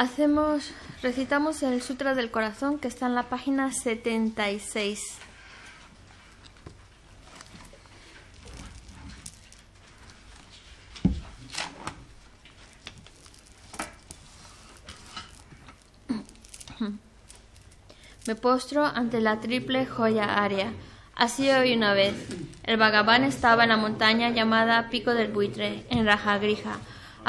Hacemos, recitamos el Sutra del Corazón que está en la página 76. Me postro ante la triple joya aria. Así hoy una vez. El vagabán estaba en la montaña llamada Pico del Buitre, en Grija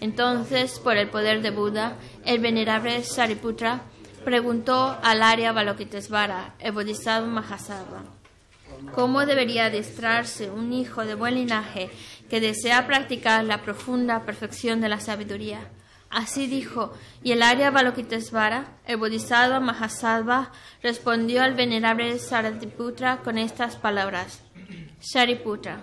Entonces, por el poder de Buda, el venerable Sariputra preguntó al Arya Balokitesvara, el Bodhisattva ¿cómo debería adiestrarse un hijo de buen linaje que desea practicar la profunda perfección de la sabiduría? Así dijo, y el Arya Balokitesvara, el Bodhisattva Mahasattva, respondió al venerable Sariputra con estas palabras: Sariputra,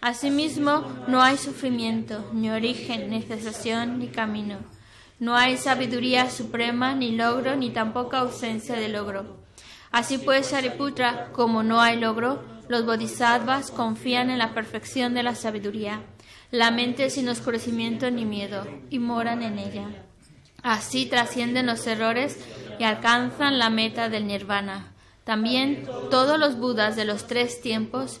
Asimismo, no hay sufrimiento, ni origen, ni cesación, ni camino. No hay sabiduría suprema, ni logro, ni tampoco ausencia de logro. Así pues, Sariputra, como no hay logro, los bodhisattvas confían en la perfección de la sabiduría, la mente sin oscurecimiento ni miedo, y moran en ella. Así trascienden los errores y alcanzan la meta del nirvana. También todos los budas de los tres tiempos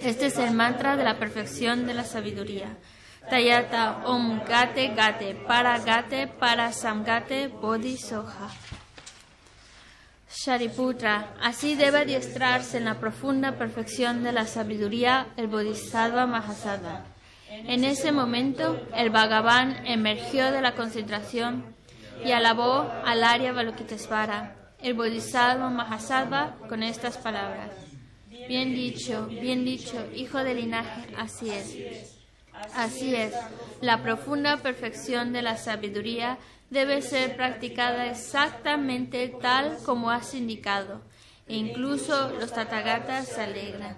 este es el mantra de la perfección de la sabiduría. Tayata Om Gate Gate Para Gate Para Samgate bodhisoja. Shariputra, así debe adiestrarse en la profunda perfección de la sabiduría el Bodhisattva Mahasada. En ese momento, el Bhagavan emergió de la concentración y alabó al Arya Balokitesvara, el Bodhisattva Mahasattva, con estas palabras. Bien dicho, bien dicho, hijo de linaje, así es. Así es, la profunda perfección de la sabiduría debe ser practicada exactamente tal como has indicado. E incluso los tatagatas se alegran.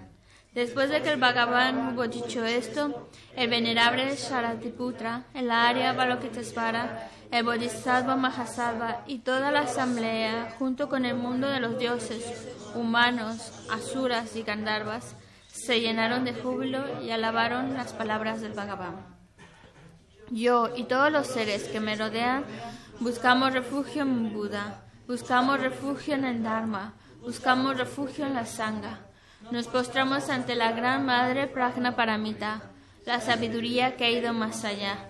Después de que el vagabundo hubo dicho esto, el venerable Sharatiputra, el área Balokitesvara, el Bodhisattva Mahasattva y toda la asamblea, junto con el mundo de los dioses, humanos, asuras y gandharvas, se llenaron de júbilo y alabaron las palabras del Bhagavan. Yo y todos los seres que me rodean buscamos refugio en Buda, buscamos refugio en el Dharma, buscamos refugio en la Sangha. Nos postramos ante la Gran Madre Prajna Paramita, la sabiduría que ha ido más allá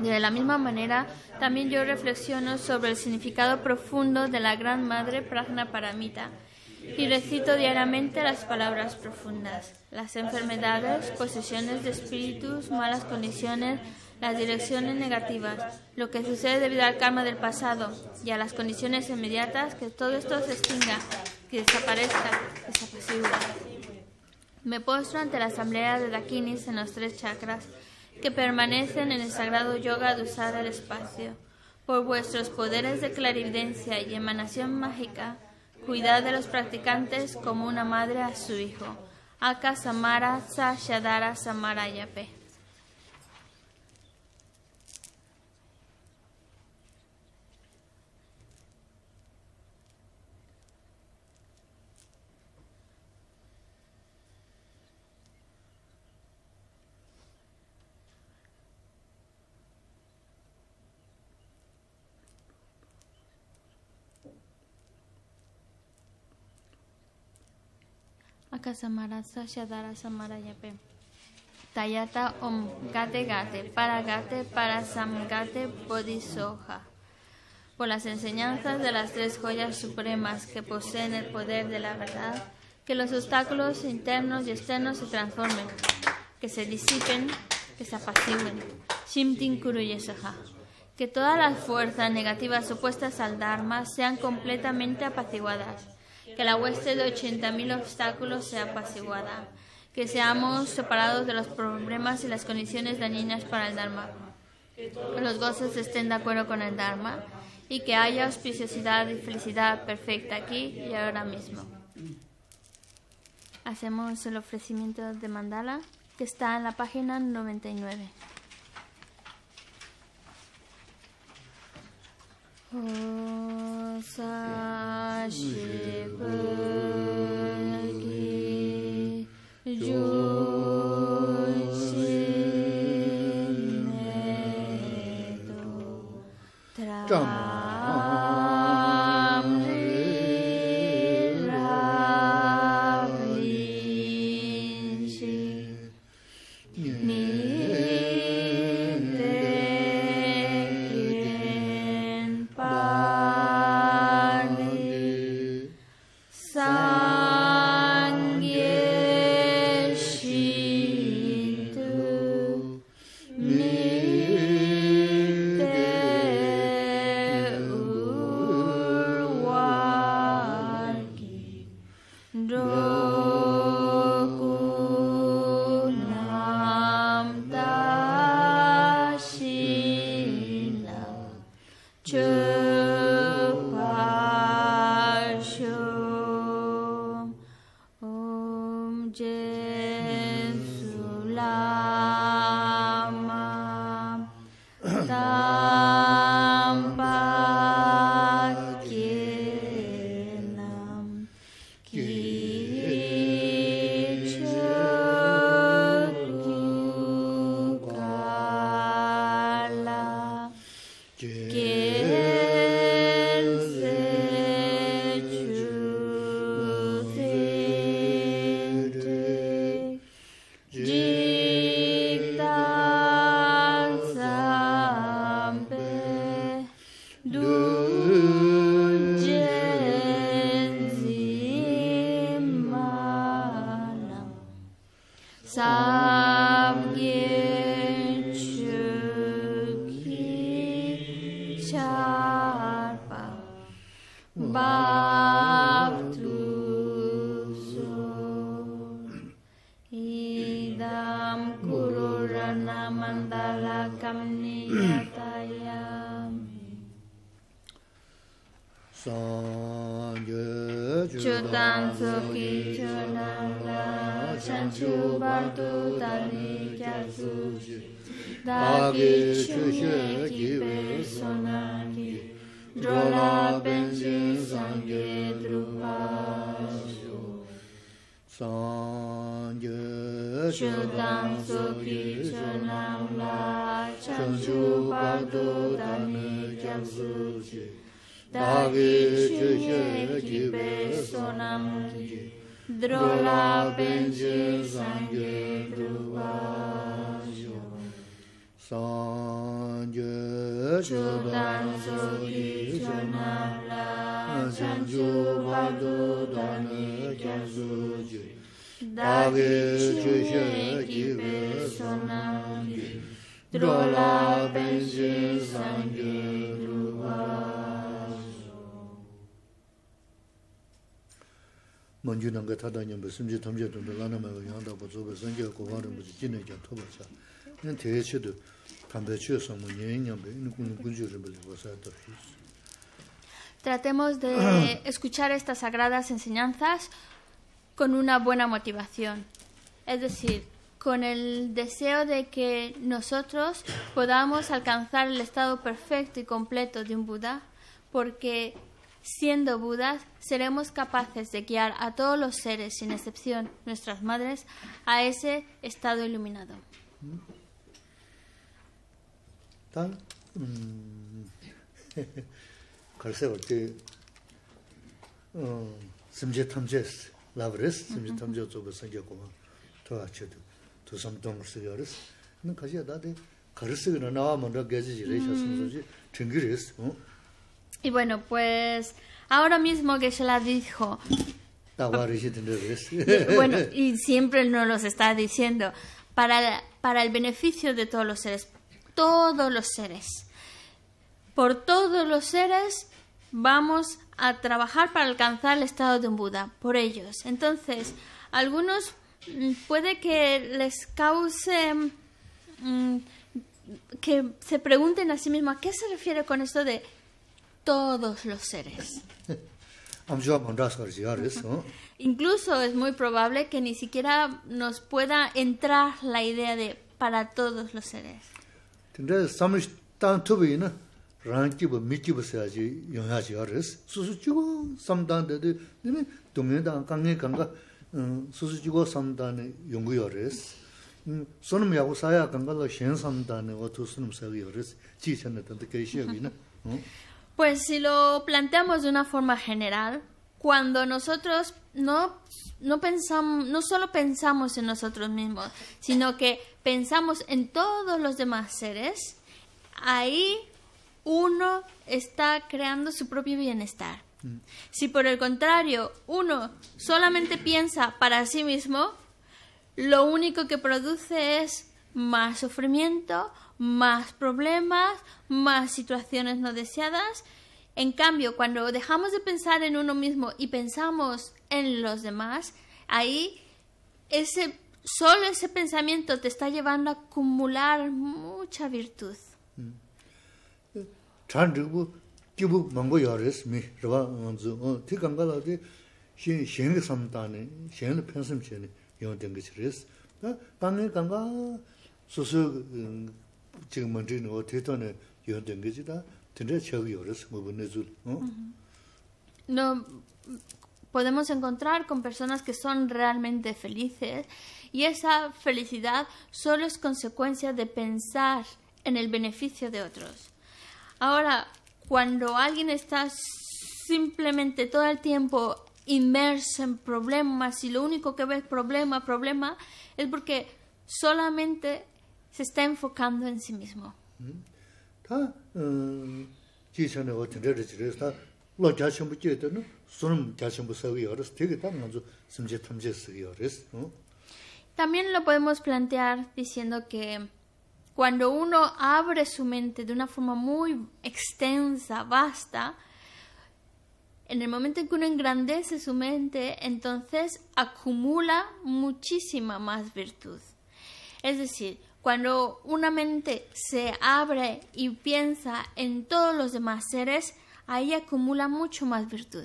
de la misma manera, también yo reflexiono sobre el significado profundo de la Gran Madre Pragna Paramita y recito diariamente las palabras profundas. Las enfermedades, posesiones de espíritus, malas condiciones, las direcciones negativas, lo que sucede debido al karma del pasado y a las condiciones inmediatas, que todo esto se extinga, que desaparezca, que se Me postro ante la asamblea de Dakinis en los tres chakras que permanecen en el sagrado yoga de usar el espacio. Por vuestros poderes de clarividencia y emanación mágica, cuidad de los practicantes como una madre a su hijo. Aka Samara Sa Samara Samara Om Gate Gate Paragate Parasamgate Bodhisoja. Por las enseñanzas de las tres joyas supremas que poseen el poder de la verdad, que los obstáculos internos y externos se transformen, que se disipen, que se apaciguen. Que todas las fuerzas negativas opuestas al Dharma sean completamente apaciguadas que la hueste de 80.000 mil obstáculos sea apaciguada, que seamos separados de los problemas y las condiciones dañinas para el Dharma, que los gozos estén de acuerdo con el Dharma y que haya auspiciosidad y felicidad perfecta aquí y ahora mismo. Hacemos el ofrecimiento de mandala que está en la página 99. 这么。Tratemos de escuchar estas sagradas enseñanzas con una buena motivación. Es decir, con el deseo de que nosotros podamos alcanzar el estado perfecto y completo de un Buda, porque siendo Budas seremos capaces de guiar a todos los seres, sin excepción nuestras madres, a ese estado iluminado. Mm, Y bueno, pues ahora mismo que se la dijo. bueno, y siempre nos los está diciendo para para el beneficio de todos los seres, todos los seres. Por todos los seres vamos a trabajar para alcanzar el estado de un Buda, por ellos. Entonces, algunos Mm, puede que les cause mm, que se pregunten a sí mismos a qué se refiere con esto de todos los seres. Incluso es muy probable que ni siquiera nos pueda entrar la idea de para todos los seres. Pues si lo planteamos de una forma general, cuando nosotros no, no no solo pensamos en nosotros mismos, sino que pensamos en todos los demás seres, ahí uno está creando su propio bienestar. Si por el contrario uno solamente piensa para sí mismo, lo único que produce es más sufrimiento, más problemas, más situaciones no deseadas. En cambio, cuando dejamos de pensar en uno mismo y pensamos en los demás, ahí ese solo ese pensamiento te está llevando a acumular mucha virtud no podemos encontrar con personas que son realmente felices y esa felicidad solo es consecuencia de pensar en el beneficio de otros. Ahora, cuando alguien está simplemente todo el tiempo inmerso en problemas y lo único que ve es problema, problema, es porque solamente se está enfocando en sí mismo. También lo podemos plantear diciendo que cuando uno abre su mente de una forma muy extensa, vasta, en el momento en que uno engrandece su mente, entonces acumula muchísima más virtud. Es decir, cuando una mente se abre y piensa en todos los demás seres, ahí acumula mucho más virtud.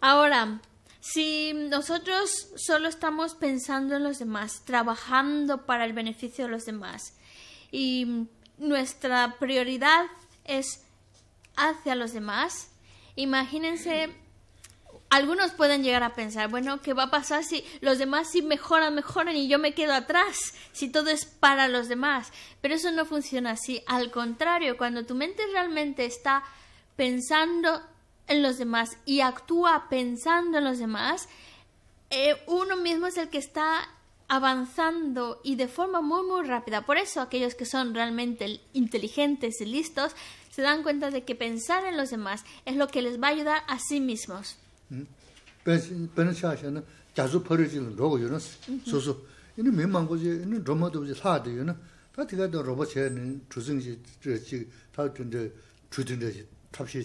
Ahora, si nosotros solo estamos pensando en los demás, trabajando para el beneficio de los demás, y nuestra prioridad es hacia los demás, imagínense algunos pueden llegar a pensar, bueno, ¿qué va a pasar si los demás sí mejoran, mejoran y yo me quedo atrás? Si todo es para los demás. Pero eso no funciona así. Al contrario, cuando tu mente realmente está pensando en los demás y actúa pensando en los demás, eh, uno mismo es el que está avanzando y de forma muy muy rápida. Por eso aquellos que son realmente inteligentes y listos se dan cuenta de que pensar en los demás es lo que les va a ayudar a sí mismos. bēn shā shā na jāzu pārī 소소 na rōgō yō na sō sō inī mē māngu chī, inī rōma tō bī chī lā dī yō na tā tī kā tō rōba chē nī, chū sīng chī, chī tā tīng dē, chū tīng dē chī, tāp shī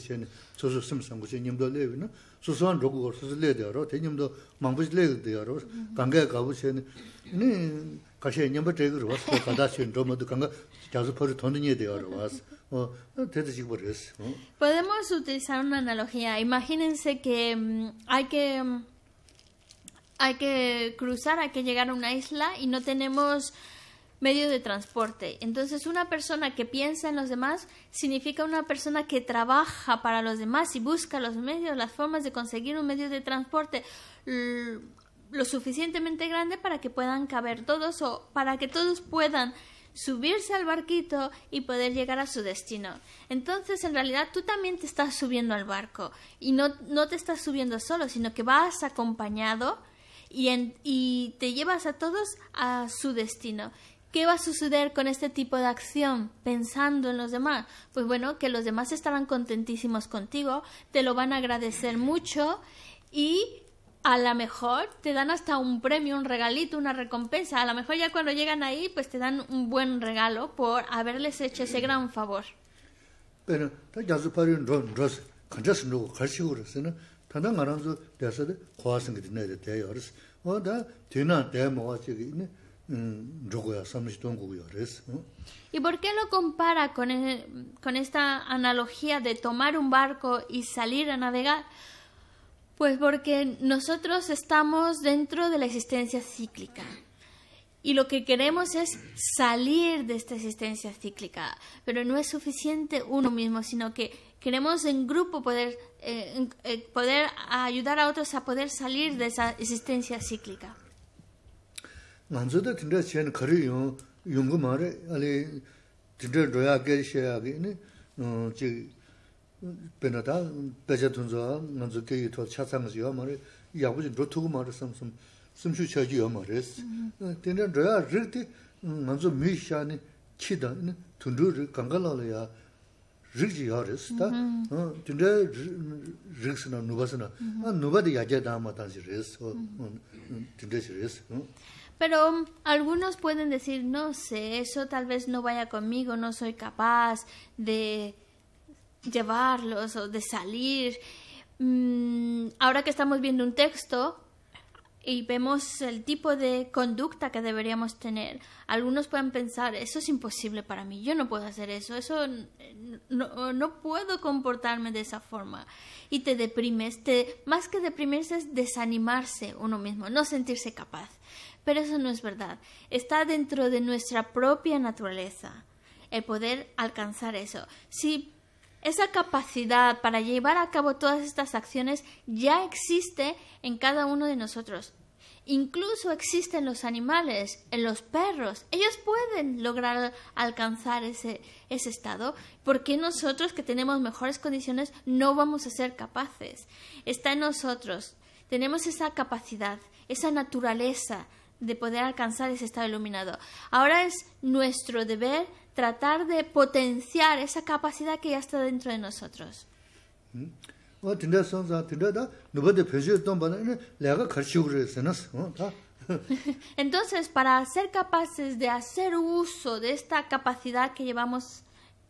Podemos utilizar una analogía. Imagínense que mm, hay que mm, hay que cruzar, hay que llegar a una isla y no tenemos medios de transporte. Entonces, una persona que piensa en los demás significa una persona que trabaja para los demás y busca los medios, las formas de conseguir un medio de transporte lo suficientemente grande para que puedan caber todos o para que todos puedan subirse al barquito y poder llegar a su destino. Entonces, en realidad, tú también te estás subiendo al barco y no, te estás subiendo solo, sino que vas acompañado y, y te llevas a todos a su destino. ¿Qué va a suceder con este tipo de acción pensando en los demás? Pues bueno, que los demás estarán contentísimos contigo, te lo van a agradecer mucho y a lo mejor te dan hasta un premio, un regalito, una recompensa. A lo mejor ya cuando llegan ahí, pues te dan un buen regalo por haberles hecho ese gran favor. ¿Y por qué lo compara con, con esta analogía de tomar un barco y salir a navegar? Pues porque nosotros estamos dentro de la existencia cíclica. Y lo que queremos es salir de esta existencia cíclica. Pero no es suficiente uno mismo, sino que queremos en grupo poder, eh, eh, poder ayudar a otros a poder salir de esa existencia cíclica. Pero um, algunos pueden decir, no sé, eso tal vez no vaya conmigo, no soy capaz de llevarlos o de salir. Mm, ahora que estamos viendo un texto y vemos el tipo de conducta que deberíamos tener, algunos pueden pensar, eso es imposible para mí, yo no puedo hacer eso, eso no, puedo comportarme de esa forma. Y te deprimes, te, más que deprimirse es desanimarse uno mismo, no sentirse capaz. Pero eso no es verdad, está dentro de nuestra propia naturaleza el poder alcanzar eso. Si esa capacidad para llevar a cabo todas estas acciones ya existe en cada uno de nosotros. Incluso existen los animales, en eh, los perros. Ellos pueden lograr alcanzar ese, ese estado. ¿Por qué nosotros que tenemos mejores condiciones no vamos a ser capaces? Está en nosotros. Tenemos esa capacidad, esa naturaleza de poder alcanzar ese estado iluminado. Ahora es nuestro deber tratar de potenciar esa capacidad que ya está dentro de nosotros. Entonces, para ser capaces de hacer uso de esta capacidad que llevamos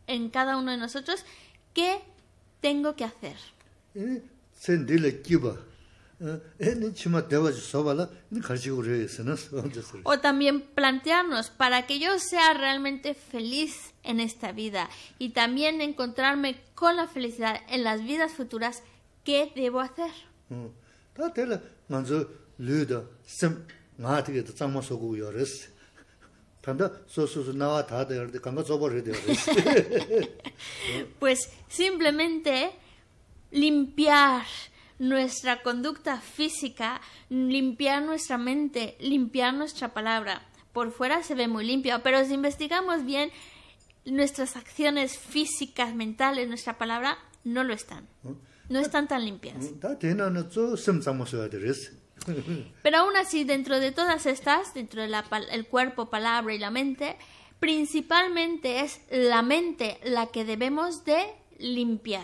en cada uno de nosotros, ¿qué tengo que hacer? Eh, eh, o también plantearnos para que yo sea realmente feliz en esta vida y también encontrarme con la felicidad en las vidas futuras, ¿qué debo hacer? pues simplemente limpiar nuestra conducta física, limpiar nuestra mente, limpiar nuestra palabra. Por fuera se ve muy limpio, pero si investigamos bien, nuestras acciones físicas, mentales, nuestra palabra, no lo están. No mm. están tan limpias. Mm, pero aún así, dentro de todas estas, dentro del cuerpo, palabra y la mente, principalmente es la mente la que debemos de limpiar.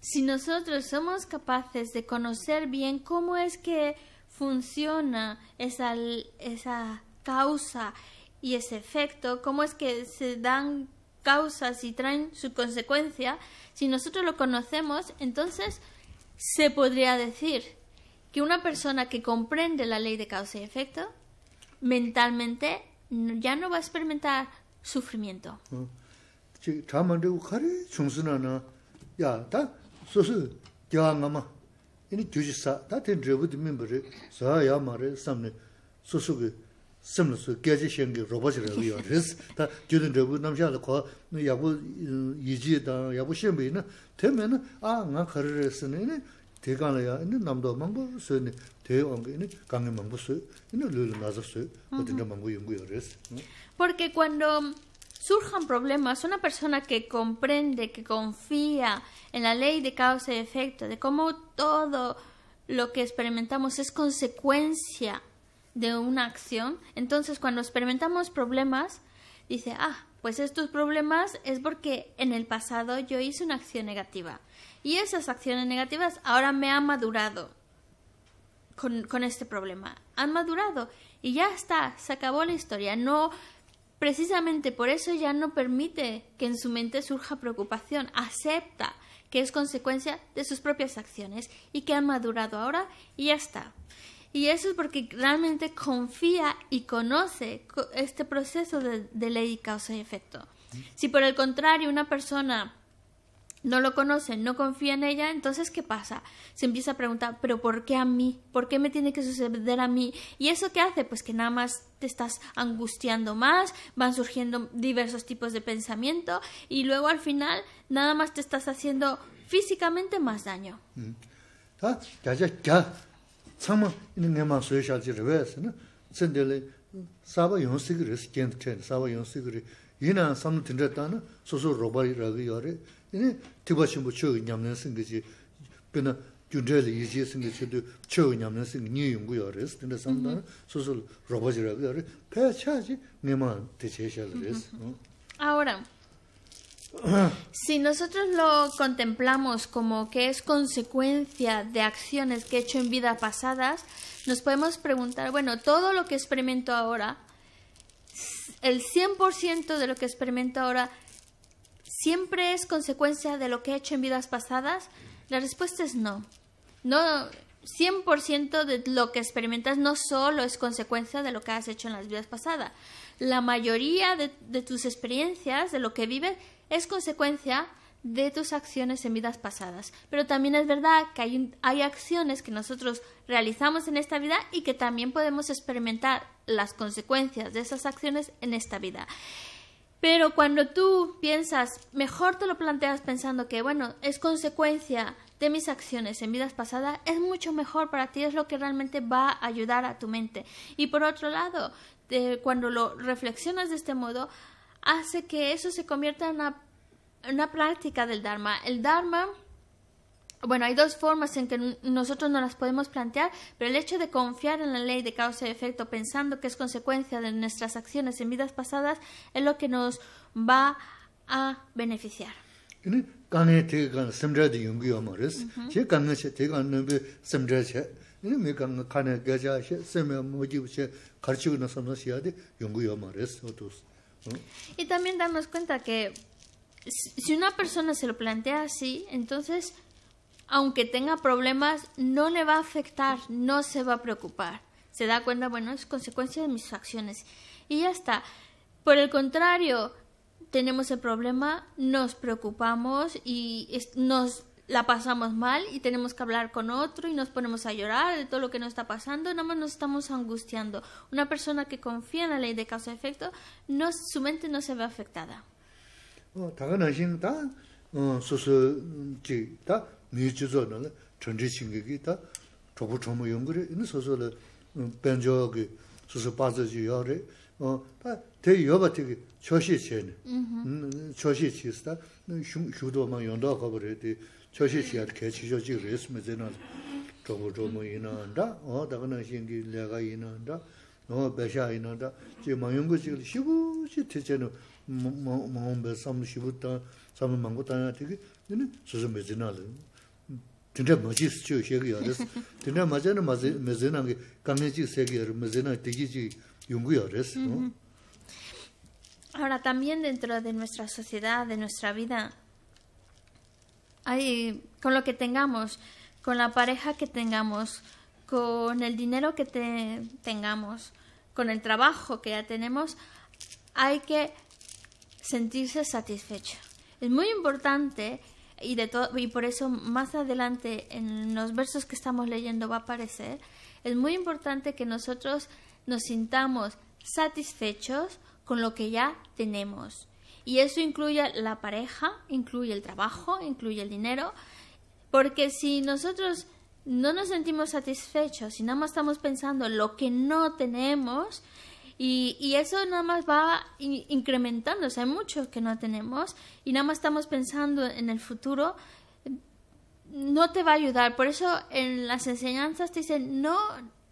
si nosotros somos capaces de conocer bien cómo es que funciona esa causa y ese efecto, cómo es que se dan causas y traen su consecuencia, si nosotros lo conocemos, entonces se podría decir que una persona que comprende la ley de causa y efecto mentalmente ya no va a experimentar Sufrimiento. Ch'i ch'a mande u kari chung suna na. Ya, ta susu, diwa nga ma, ini juji sa. Ta ten rebu di mienpa re, suha ya ma re, samne, susu ki semna su, kia je shenki roba zhira wiyo res. Ta ju den rebu nam shi ala yiji da shenbe nga ya, ini namdo ini, su, ini lulu su, res. Porque cuando surjan problemas, una persona que comprende, que confía en la ley de causa y efecto, de cómo todo lo que experimentamos es consecuencia de una acción, entonces cuando experimentamos problemas, dice, ah, pues estos problemas es porque en el pasado yo hice una acción negativa. Y esas acciones negativas ahora me han madurado con, este problema. Han madurado y ya está, se acabó la historia. No Precisamente por eso ya no permite que en su mente surja preocupación, acepta que es consecuencia de sus propias acciones y que ha madurado ahora y ya está. Y eso es porque realmente confía y conoce este proceso de, de ley, causa y efecto. Si por el contrario una persona no lo conocen, no confía en ella, entonces ¿qué pasa? Se empieza a preguntar, pero ¿por qué a mí? ¿Por qué me tiene que suceder a mí? ¿Y eso qué hace? Pues que nada más te estás angustiando más, van surgiendo diversos tipos de pensamiento y luego al final nada más te estás haciendo físicamente más daño. Mm. Ahora, si nosotros lo contemplamos como que es consecuencia de acciones que he hecho en vida pasadas, nos podemos preguntar, bueno, todo lo que experimento ahora, el 100% de lo que experimento ahora ¿Siempre es consecuencia de lo que he hecho en vidas pasadas? La respuesta es no. No, 100% de lo que experimentas no solo es consecuencia de lo que has hecho en las vidas pasadas. La mayoría de, tus experiencias, de lo que vives, es consecuencia de tus acciones en vidas pasadas. Pero también es verdad que hay, hay, acciones que nosotros realizamos en esta vida y que también podemos experimentar las consecuencias de esas acciones en esta vida. Pero cuando tú piensas, mejor te lo planteas pensando que, bueno, es consecuencia de mis acciones en vidas pasadas, es mucho mejor para ti, es lo que realmente va a ayudar a tu mente. Y por otro lado, cuando lo reflexionas de este modo, hace que eso se convierta en una, una práctica del Dharma. El Dharma bueno, hay dos formas en que nosotros no las podemos plantear, pero el hecho de confiar en la ley de causa y efecto pensando que es consecuencia de nuestras acciones en vidas pasadas es lo que nos va a beneficiar. Y también darnos cuenta que si una persona se lo plantea así, entonces aunque tenga problemas, no le va a afectar, no se va a preocupar. Se da cuenta, bueno, es consecuencia de mis acciones. Y ya está. Por el contrario, tenemos el problema, nos preocupamos y nos la pasamos mal y tenemos que hablar con otro y nos ponemos a llorar de todo lo que nos está pasando, nada más nos estamos angustiando. Una persona que confía en la ley de causa-efecto, su mente no se ve afectada. 미주조 능다 조부 조모 연구리 있는 소소를 변조하기 소소 빠져지 요래 어다 대여바티기 조시 전 조시 치스다 슈도만 연도 가버리디 조시 치야 개치조지 레스메제나 조부 조모 이나다 어 다가는 신기 내가 이나다 어 배샤 이나다 제 마용고 지 시부시 대체는 뭐뭐 삼시부터 삼만고 다나티기 얘는 소소 메제나를 Ahora también dentro de nuestra sociedad, de nuestra vida, hay, con lo que tengamos, con la pareja que tengamos, con el dinero que te, tengamos, con el trabajo que ya tenemos, hay que sentirse satisfecho. Es muy importante y, de todo, y por eso más adelante en los versos que estamos leyendo va a aparecer, es muy importante que nosotros nos sintamos satisfechos con lo que ya tenemos. Y eso incluye la pareja, incluye el trabajo, incluye el dinero, porque si nosotros no nos sentimos satisfechos, si no estamos pensando lo que no tenemos, y, eso nada más va incrementando, o sea, hay muchos que no tenemos y nada más estamos pensando en el futuro, no te va a ayudar. Por eso en las enseñanzas te dicen, no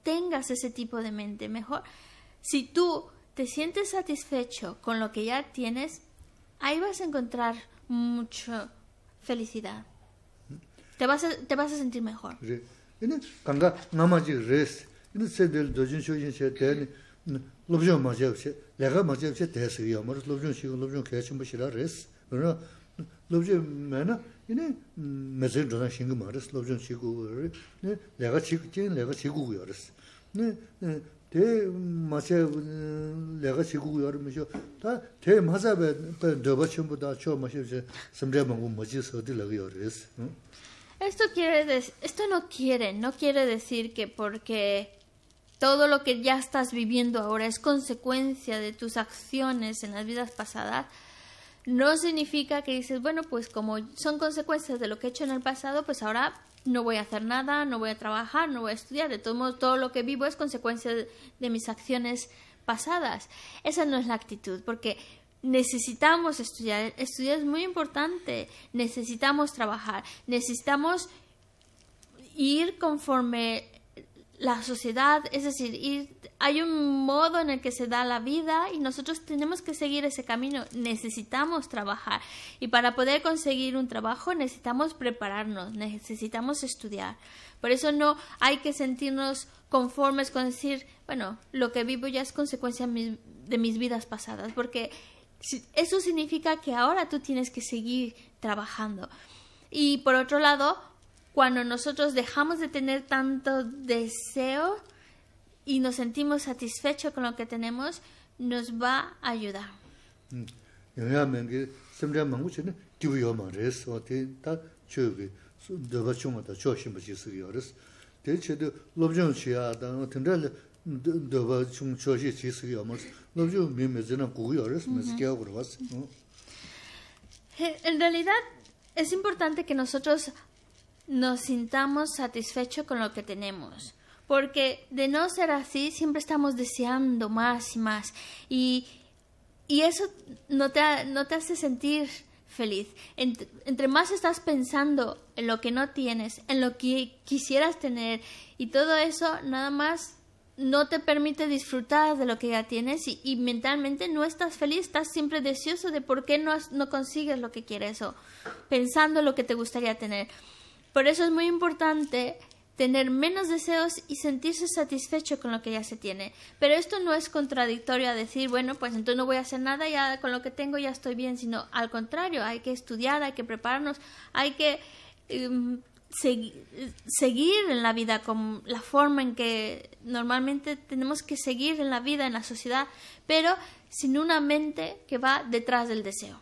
tengas ese tipo de mente, mejor si tú te sientes satisfecho con lo que ya tienes, ahí vas a encontrar mucha felicidad. Te vas a, te vas a sentir mejor. 노브존 ma je che le ga 노브존 시고 노브존 te se yo mo lobjon shi lobjon ke chim bishira res ro lobjon ma na ine mm, me zhen zhen xin ge ma res lobjon shi gu re ne le ga chi chen le esto quiere esto no quiere no quiere decir que porque Todo lo que ya estás viviendo ahora es consecuencia de tus acciones en las vidas pasadas. No significa que dices, bueno, pues como son consecuencias de lo que he hecho en el pasado, pues ahora no voy a hacer nada, no voy a trabajar, no voy a estudiar. De todo todo lo que vivo es consecuencia de mis acciones pasadas. Esa no es la actitud, porque necesitamos estudiar. Estudiar es muy importante. Necesitamos trabajar. Necesitamos ir conforme la sociedad, es decir, hay un modo en el que se da la vida y nosotros tenemos que seguir ese camino, necesitamos trabajar y para poder conseguir un trabajo necesitamos prepararnos, necesitamos estudiar. Por eso no hay que sentirnos conformes con decir, bueno, lo que vivo ya es consecuencia de mis vidas pasadas, porque eso significa que ahora tú tienes que seguir trabajando. Y por otro lado, cuando nosotros dejamos de tener tanto deseo y nos sentimos satisfechos con lo que tenemos, nos va a ayudar. En realidad es importante que nosotros nos sintamos satisfechos con lo que tenemos. Porque de no ser así, siempre estamos deseando más y más. Y, y eso no te, hace sentir feliz. Entre, más estás pensando en lo que no tienes, en lo que quisieras tener y todo eso, nada más no te permite disfrutar de lo que ya tienes y, mentalmente no estás feliz, estás siempre deseoso de por qué no, no consigues lo que quieres o pensando en lo que te gustaría tener. Por eso es muy importante tener menos deseos y sentirse satisfecho con lo que ya se tiene. Pero esto no es contradictorio a decir, bueno, pues entonces no voy a hacer nada, ya con lo que tengo ya estoy bien, sino al contrario, hay que estudiar, hay que prepararnos, hay que em, seguir en la vida con la forma en que normalmente tenemos que seguir en la vida, en la sociedad, pero sin una mente que va detrás del deseo.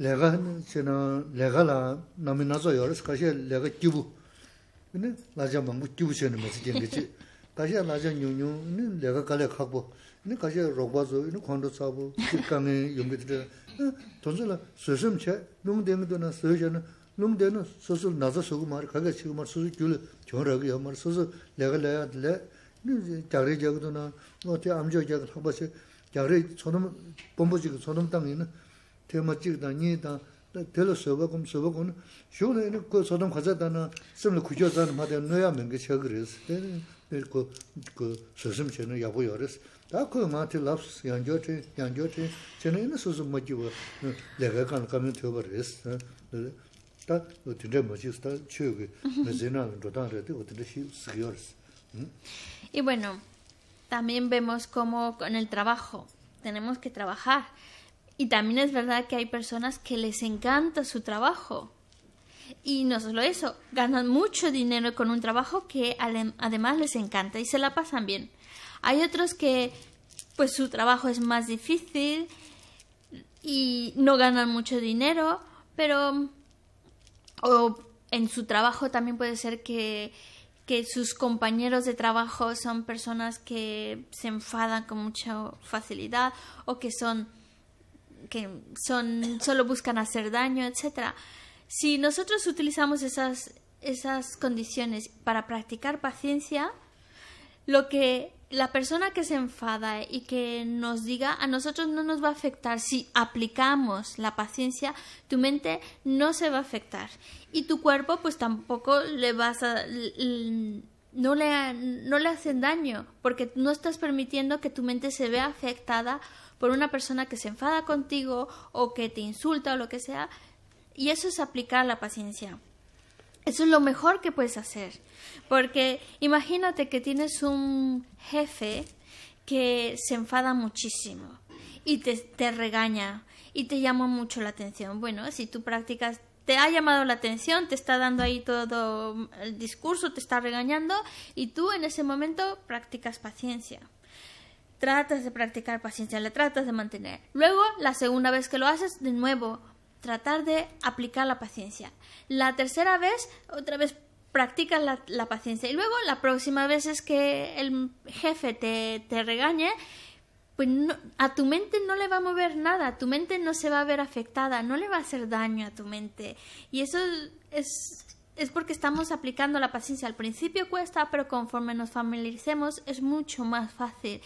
레가 제나 레가라 나미나서 여러스 가시 레가 기부 근데 라자 뭐 기부 쉬는 거지 되겠지 다시 뉴뉴는 레가 갈래 갖고 근데 가시 로바조 이는 콘도 사고 직강에 용비들 돈을 되는 거나 쓰셔는 너무 되는 말 가게 치고 줄 저러고 여말 소소 레가래야들래 이제 자리 자기도나 tema chikda, nida, tela soba kum, soba kum, shukla ina ko sodam khaza dana, simla kujo zana mada noya mingi chagiriz, tena ko sosim chena yabu yoriz. Da ko maa ti laps, yanjo ti, yanjo ti, chena ina sosim majiwa, lega kan kamin tiyoba riz, da tinda majiz, da chiyo ki, mezina rodan rade, o tinda shi sikiyoriz. Hm? Y bueno, también vemos cómo con el trabajo tenemos que trabajar. Y también es verdad que hay personas que les encanta su trabajo. Y no solo eso, ganan mucho dinero con un trabajo que además les encanta y se la pasan bien. Hay otros que pues su trabajo es más difícil y no ganan mucho dinero, pero o en su trabajo también puede ser que que sus compañeros de trabajo son personas que se enfadan con mucha facilidad o que son que son, solo buscan hacer daño, etc. Si nosotros utilizamos esas, esas condiciones para practicar paciencia, lo que la persona que se enfada y que nos diga a nosotros no nos va a afectar. Si aplicamos la paciencia, tu mente no se va a afectar. Y tu cuerpo, pues tampoco le vas a. No le, no le hacen daño, porque no estás permitiendo que tu mente se vea afectada por una persona que se enfada contigo o que te insulta o lo que sea. Y eso es aplicar la paciencia. Eso es lo mejor que puedes hacer. Porque imagínate que tienes un jefe que se enfada muchísimo y te, regaña y te llama mucho la atención. Bueno, si tú practicas te ha llamado la atención, te está dando ahí todo el discurso, te está regañando y tú en ese momento practicas paciencia. Tratas de practicar paciencia, le tratas de mantener. Luego, la segunda vez que lo haces, de nuevo, tratar de aplicar la paciencia. La tercera vez, otra vez practicas la, paciencia. Y luego, la próxima vez es que el jefe te, te regañe, pues a tu mente no le va a mover nada, tu mente no se va a ver afectada, no le va a hacer daño a tu mente. Y eso es, es porque estamos aplicando la paciencia. Al principio cuesta, pero conforme nos familiaricemos es mucho más fácil.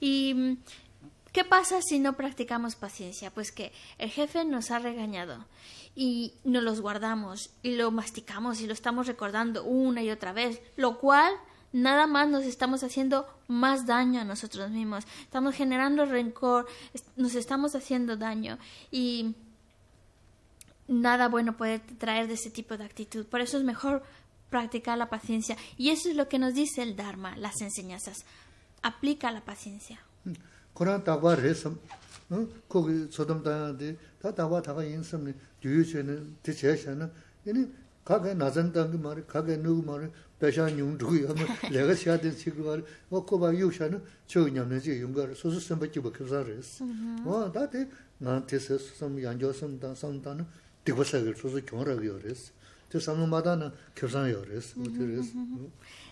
¿Y mm, qué pasa si no practicamos paciencia? Pues que el jefe nos ha regañado y nos los guardamos y lo masticamos y lo estamos recordando una y otra vez, lo cual nada más nos estamos haciendo más daño a nosotros mismos, estamos generando rencor, nos estamos haciendo daño y nada bueno puede traer de ese tipo de actitud. Por eso es mejor practicar la paciencia y eso es lo que nos dice el Dharma, las enseñanzas. aplica la paciencia. Kora dagwa resam, kogi sotam dayanadi, ta dagwa dagwa yinsam, diyo chayana, di chayashayana, yini kagay nazan dangi maari, kagay nugu maari, pesha nyung dhugu yama, lega shayadin chigi maari, wa koba yu shayana, chogu nyamna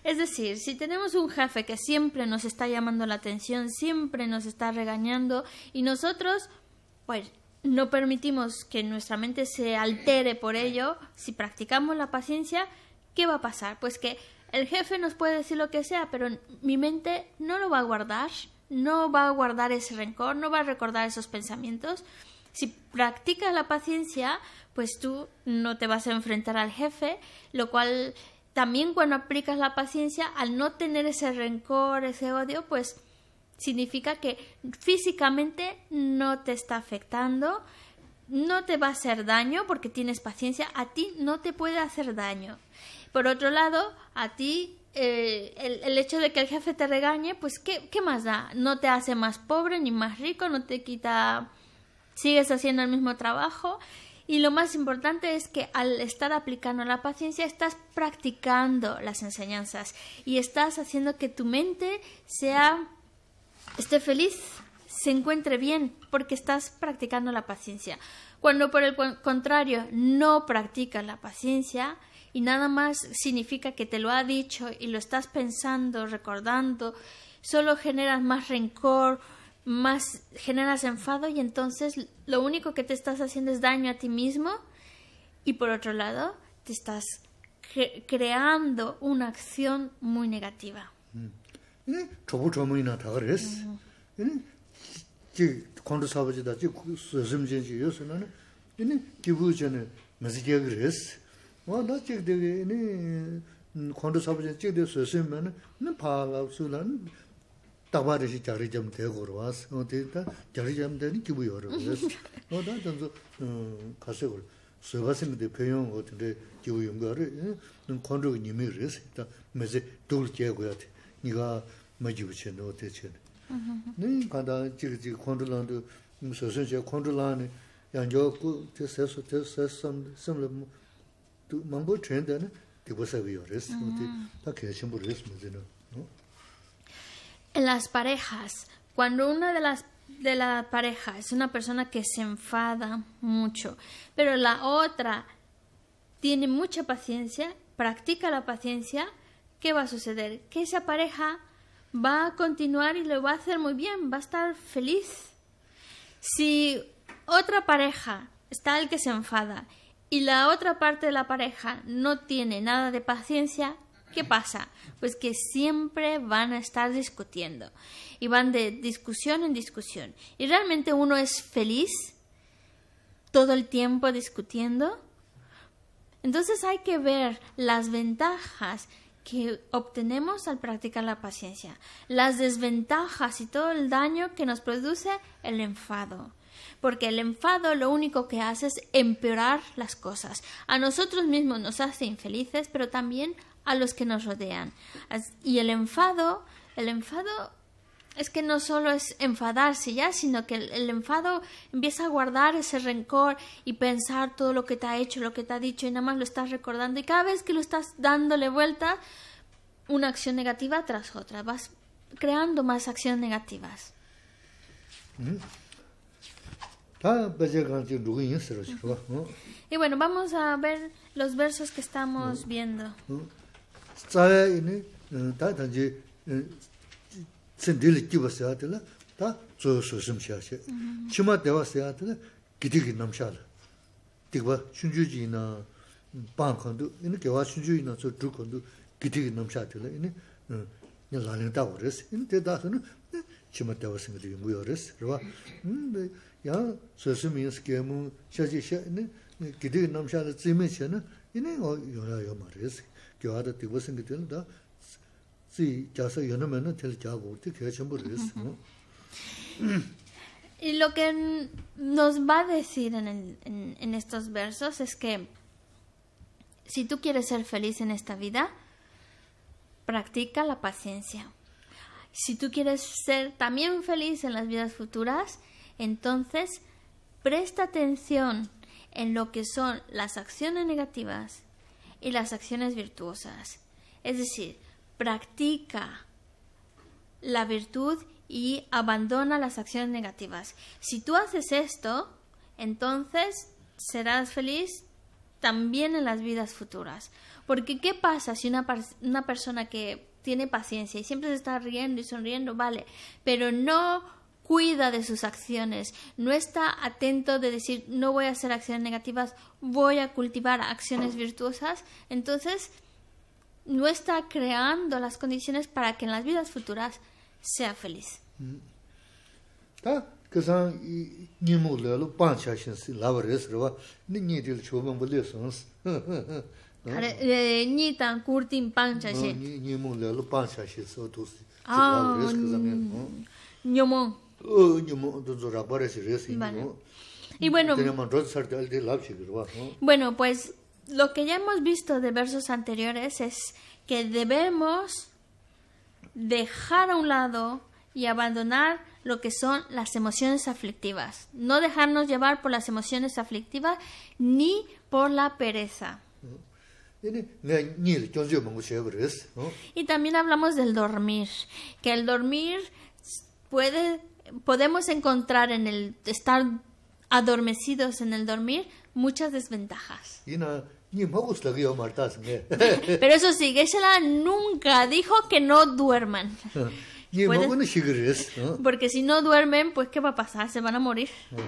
Es decir, si tenemos un jefe que siempre nos está llamando la atención, siempre nos está regañando y nosotros, pues, no permitimos que nuestra mente se altere por ello, si practicamos la paciencia, ¿qué va a pasar? Pues que el jefe nos puede decir lo que sea, pero mi mente no lo va a guardar, no va a guardar ese rencor, no va a recordar esos pensamientos si practicas la paciencia, pues tú no te vas a enfrentar al jefe, lo cual también cuando aplicas la paciencia, al no tener ese rencor, ese odio, pues significa que físicamente no te está afectando, no te va a hacer daño porque tienes paciencia, a ti no te puede hacer daño. Por otro lado, a ti eh, el, el, hecho de que el jefe te regañe, pues ¿qué más da? No te hace más pobre ni más rico, no te quita sigues haciendo el mismo trabajo y lo más importante es que al estar aplicando la paciencia estás practicando las enseñanzas y estás haciendo que tu mente sea esté feliz, se encuentre bien porque estás practicando la paciencia. Cuando por el contrario no practicas la paciencia y nada más significa que te lo ha dicho y lo estás pensando, recordando, solo generas más rencor más generas enfado y entonces lo único que te estás haciendo es daño a ti mismo y por otro lado te estás creando una acción muy negativa. Mm. Mm, 따바르시 자르점 대고로 와서 어디다 자르점 되는 기부 여러 그래서 어다 점서 음 가세고 서바스는데 표현 어떻게 기부 연구를 눈 건드고 님이 그래서 있다 매제 돌게 하고야 돼 네가 맞지 붙여 네 지지 서서제 컨트롤하는 양적고 서서 서서 심을 뭐 망보 트렌드는 디버서비어스 근데 딱 개심부를 했으면 되는 어 En las parejas, cuando una de las de la pareja es una persona que se enfada mucho, pero la otra tiene mucha paciencia, practica la paciencia, ¿qué va a suceder? Que esa pareja va a continuar y lo va a hacer muy bien, va a estar feliz. Si otra pareja está el que se enfada y la otra parte de la pareja no tiene nada de paciencia, ¿Qué pasa? Pues que siempre van a estar discutiendo y van de discusión en discusión. ¿Y realmente uno es feliz todo el tiempo discutiendo? Entonces hay que ver las ventajas que obtenemos al practicar la paciencia, las desventajas y todo el daño que nos produce el enfado. Porque el enfado lo único que hace es empeorar las cosas. A nosotros mismos nos hace infelices, pero también a los que nos rodean. Y el enfado, el enfado es que no solo es enfadarse ya, sino que el, enfado empieza a guardar ese rencor y pensar todo lo que te ha hecho, lo que te ha dicho y nada más lo estás recordando y cada vez que lo estás dándole vuelta, una acción negativa tras otra, vas creando más acciones negativas. Mm-hmm. Pues, y bueno, vamos a ver los versos que estamos mm-hmm. viendo. Mm-hmm. tsaaya ini 단지 eh, tanchi eh, tsindili kiwa siyaatila taa tsuyo suyusim siyaasya. Mm-hmm. Chima dewa siyaatila gidigi namshaala. Tikwa chunju ji ina mm, paan kondu, ini kiwa chunju ina tsuyo dhru kondu gidigi namshaatila ini eh, nyan lalina taa uresi. Ini te taa suna chima dewa singili yungu yoresi. Rwa mm, yaa Y lo que nos va a decir en, estos versos es que si tú quieres ser feliz en esta vida, practica la paciencia. Si tú quieres ser también feliz en las vidas futuras, entonces presta atención en lo que son las acciones negativas y las acciones virtuosas. Es decir, practica la virtud y abandona las acciones negativas. Si tú haces esto, entonces serás feliz también en las vidas futuras. Porque ¿qué pasa si una, una persona que tiene paciencia y siempre se está riendo y sonriendo, vale, pero no cuida de sus acciones, no está atento de decir no voy a hacer acciones negativas, voy a cultivar acciones virtuosas, entonces no está creando las condiciones para que en las vidas futuras sea feliz. Y bueno, bueno, pues lo que ya hemos visto de versos anteriores es que debemos dejar a un lado y abandonar lo que son las emociones aflictivas. No dejarnos llevar por las emociones aflictivas ni por la pereza. Y también hablamos del dormir, que el dormir puede podemos encontrar en el estar adormecidos en el dormir muchas desventajas. Pero eso sí, geshe nunca dijo que no duerman. porque si no duermen, pues ¿qué va a pasar? Se van a morir. Ah,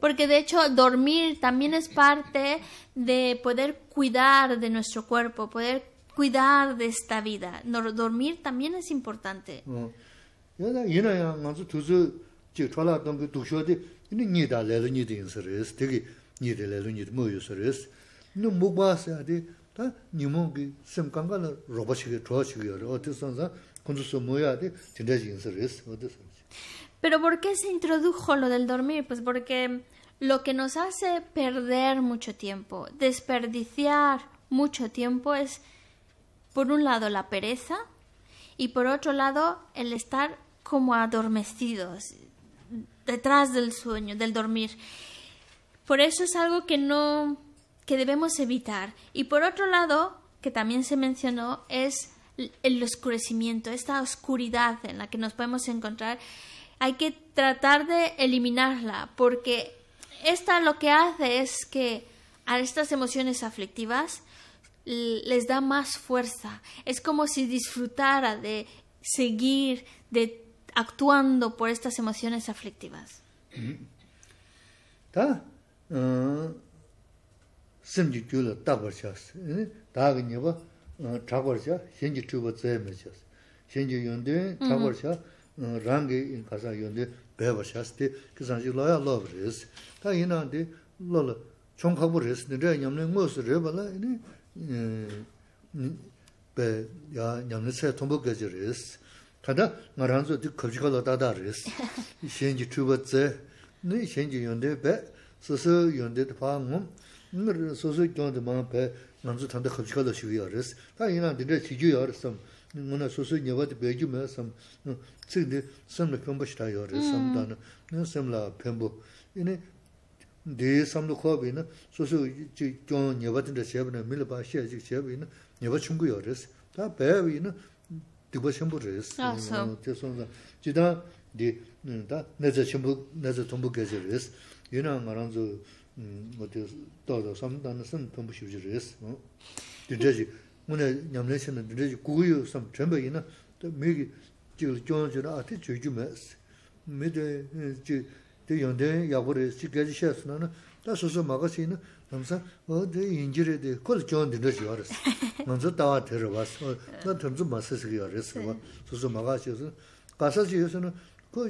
porque de hecho dormir también es parte de poder cuidar de nuestro cuerpo, poder cuidar de esta vida. No, dormir también es importante. Pero ¿por qué se introdujo lo del dormir? Pues porque lo que nos hace perder mucho tiempo, desperdiciar mucho tiempo es por un lado la pereza y por otro lado el estar como adormecidos detrás del sueño, del dormir. Por eso es algo que no que debemos evitar. Y por otro lado, que también se mencionó, es el oscurecimiento, esta oscuridad en la que nos podemos encontrar. Hay que tratar de eliminarla porque esta lo que hace es que a estas emociones aflictivas les da más fuerza. Es como si disfrutara de seguir de actuando por estas emociones aflictivas. Ta eh, simji ta tabar chas, eh, taga nyeba chabar eh, chas, shenji chuba tsayme chas, shenji yonde chabar chas, rangi kasa yonde bebar chas, di kisanchi loya la res. Ta ina ¿De lola chongkabu res, de nyamle ngosu reba la, Yáñi cháyá tóñbó gáyáchá ríyá sá táñda nga ránzo tí khaúchí kála táá ríyá sá. Xéñi chúba tzé, xéñi yóñda yá sá sá yóñda tí páá ngóñ, sá sá yóñda maá yá ránzo tán tá khabchikála xíwí yá ríyá sá. Tá yíná dí dēi sāmbu 소소 nā, sōsō jī 밀바 nyeba tinta xeba 친구 mīla 다 xeba jī xeba nā, nyeba chungu yō rēs. Tā bēwi nā, dīkba xeba rēs. Ā, sō. Tē sō nā, jī tā, dī, tā, nēzā xeba, nēzā tōmbu gēzi rēs. Yī nā ngā rāng zō, mō tē, dī yōndē yāgu rē, sī gāzi shē sū nā nā, dā sū sū mā gā sī nā, nā mā sā, o dī yīngi rē dī, kō dī kiong dī nā sī yā rē sī, nā sū dāwā dē rē wā sī, o dā yā sū yā sā nā, o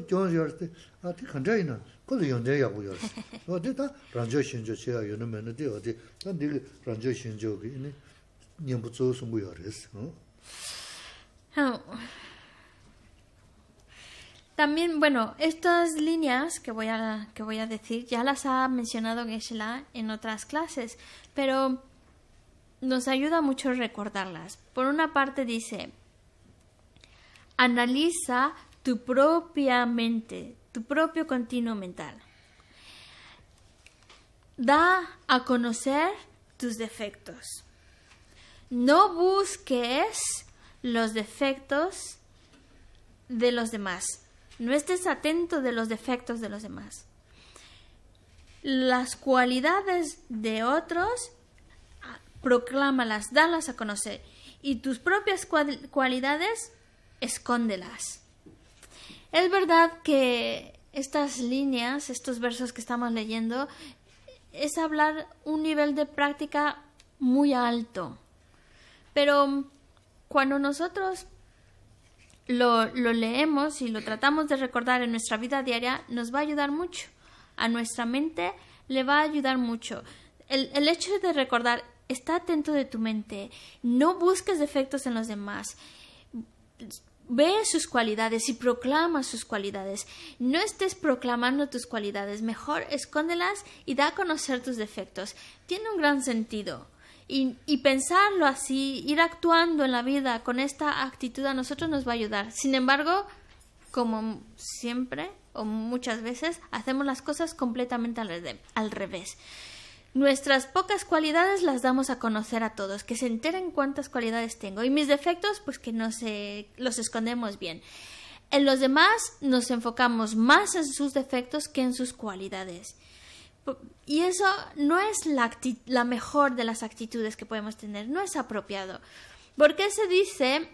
yā o También, bueno, estas líneas que voy a, que voy a decir ya las ha mencionado geshe en otras clases, pero nos ayuda mucho recordarlas. Por una parte dice, analiza tu propia mente, tu propio continuo mental. Da a conocer tus defectos. No busques los defectos de los demás. No estés atento de los defectos de los demás. Las cualidades de otros, ah, proclámalas, dalas a conocer. Y tus propias cualidades, escóndelas. Es verdad que estas líneas, estos versos que estamos leyendo, es hablar un nivel de práctica muy alto. Pero cuando nosotros lo, leemos y lo tratamos de recordar en nuestra vida diaria, nos va a ayudar mucho. A nuestra mente le va a ayudar mucho. El, el hecho de recordar, está atento de tu mente, no busques defectos en los demás, ve sus cualidades y proclama sus cualidades. No estés proclamando tus cualidades, mejor escóndelas y da a conocer tus defectos. Tiene un gran sentido. Y, pensarlo así, ir actuando en la vida con esta actitud a nosotros nos va a ayudar. Sin embargo, como siempre o muchas veces, hacemos las cosas completamente al revés. Nuestras pocas cualidades las damos a conocer a todos, que se enteren cuántas cualidades tengo. Y mis defectos, pues que no se los escondemos bien. En los demás nos enfocamos más en sus defectos que en sus cualidades. Y eso no es la, mejor de las actitudes que podemos tener, no es apropiado. Porque se dice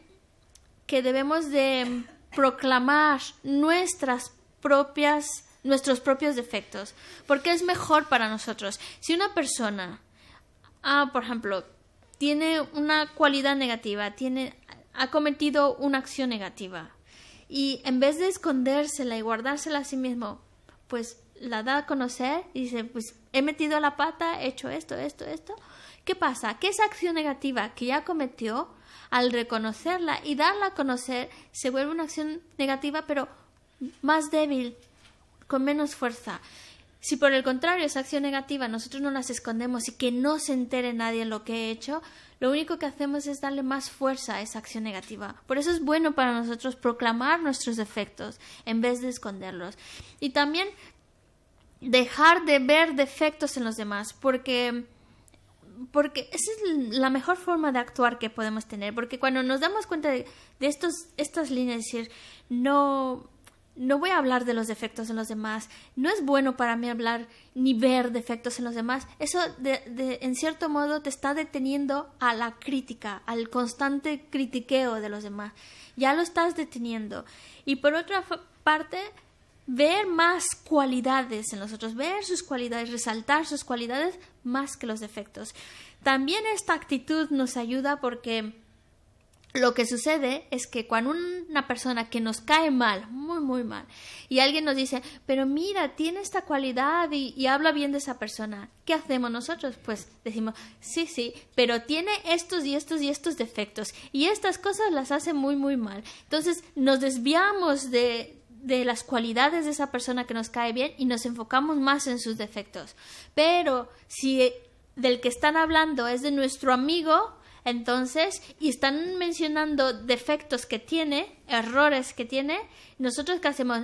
que debemos de proclamar nuestras propias, nuestros propios defectos, porque es mejor para nosotros. Si una persona, ah, por ejemplo, tiene una cualidad negativa, tiene, ha cometido una acción negativa, y en vez de escondérsela y guardársela a sí mismo, pues la da a conocer y dice, pues he metido la pata, he hecho esto, esto, esto. ¿Qué pasa? Que esa acción negativa que ya cometió, al reconocerla y darla a conocer, se vuelve una acción negativa, pero más débil, con menos fuerza. Si por el contrario esa acción negativa nosotros no las escondemos y que no se entere nadie en lo que he hecho, lo único que hacemos es darle más fuerza a esa acción negativa. Por eso es bueno para nosotros proclamar nuestros defectos en vez de esconderlos. Y también dejar de ver defectos en los demás, porque porque esa es la mejor forma de actuar que podemos tener, porque cuando nos damos cuenta de, estas líneas, decir, no, no voy a hablar de los defectos en los demás, no es bueno para mí hablar ni ver defectos en los demás, eso en cierto modo te está deteniendo a la crítica, al constante critiqueo de los demás, ya lo estás deteniendo. Y por otra parte, ver más cualidades en nosotros, ver sus cualidades, resaltar sus cualidades más que los defectos. También esta actitud nos ayuda porque lo que sucede es que cuando una persona que nos cae mal, muy, muy mal, y alguien nos dice, pero mira, tiene esta cualidad y, y, habla bien de esa persona, ¿qué hacemos nosotros? Pues decimos, sí, sí, pero tiene estos y estos y estos defectos, y estas cosas las hace muy, muy mal. Entonces nos desviamos de, de las cualidades de esa persona que nos cae bien y nos enfocamos más en sus defectos. Pero si del que están hablando es de nuestro amigo, entonces, y están mencionando defectos que tiene, errores que tiene, nosotros que hacemos,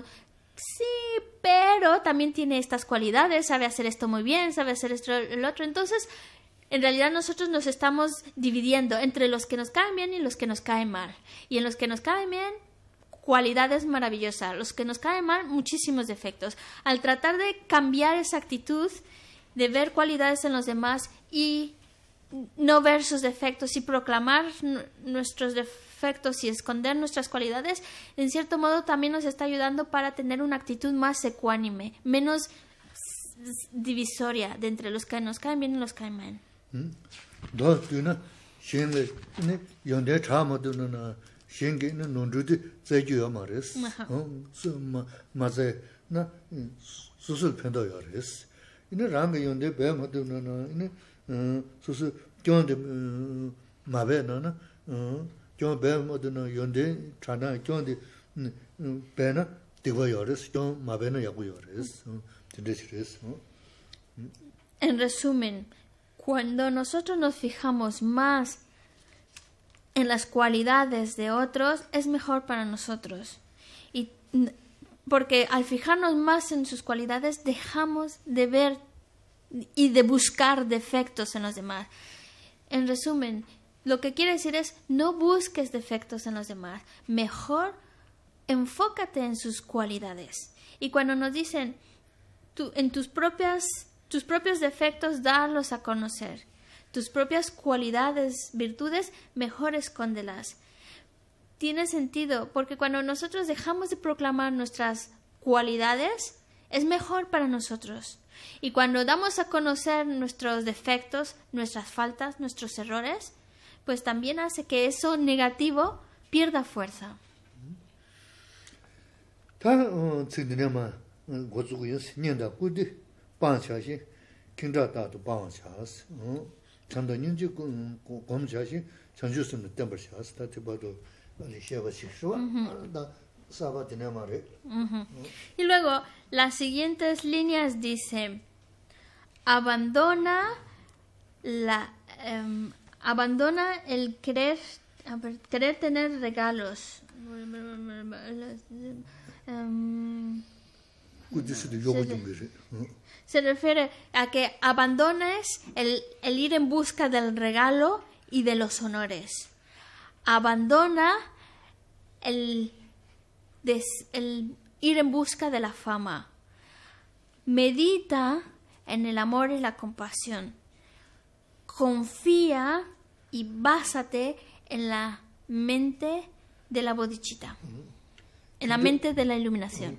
sí, pero también tiene estas cualidades, sabe hacer esto muy bien, sabe hacer esto el otro, entonces, en realidad nosotros nos estamos dividiendo entre los que nos caen bien y los que nos caen mal. Y en los que nos caen bien, cualidades maravillosas, los que nos caen mal, muchísimos defectos. Al tratar de cambiar esa actitud, de ver cualidades en los demás y no ver sus defectos y proclamar nuestros defectos y esconder nuestras cualidades, en cierto modo también nos está ayudando para tener una actitud más ecuánime, menos divisoria de entre los que nos caen bien y los que caen mal. shenge na nondru di zaygyu ya ma res. Ma ha. Su na mm, susul pendo ya res. Ina rangi yonde baya ma dhiv na na, ina mm, susul kyonde mm, ma baya na na, kyon baya na yonde chana ma En resumen, cuando nosotros nos fijamos más en las cualidades de otros es mejor para nosotros. Y porque al fijarnos más en sus cualidades dejamos de ver y de buscar defectos en los demás. En resumen, lo que quiere decir es no busques defectos en los demás, mejor enfócate en sus cualidades. Y cuando nos dicen tú, en tus propias tus propios defectos, darlos a conocer tus propias cualidades, virtudes, mejor escóndelas. Tiene sentido, porque cuando nosotros dejamos de proclamar nuestras cualidades, es mejor para nosotros. Y cuando damos a conocer nuestros defectos, nuestras faltas, nuestros errores, pues también hace que eso negativo pierda fuerza chanda nyingzi gom shashi chanju sumni tenpar shas, ta tibado sheba shikshwa, da saba tenema re. Y luego, las siguientes líneas dicen, abandona la... Eh, abandona el querer, ver, querer tener regalos. Um, se refiere a que abandones el, ir en busca del regalo y de los honores. Abandona el, el ir en busca de la fama. Medita en el amor y la compasión. Confía y básate en la mente de la bodichita. En la mente de la iluminación.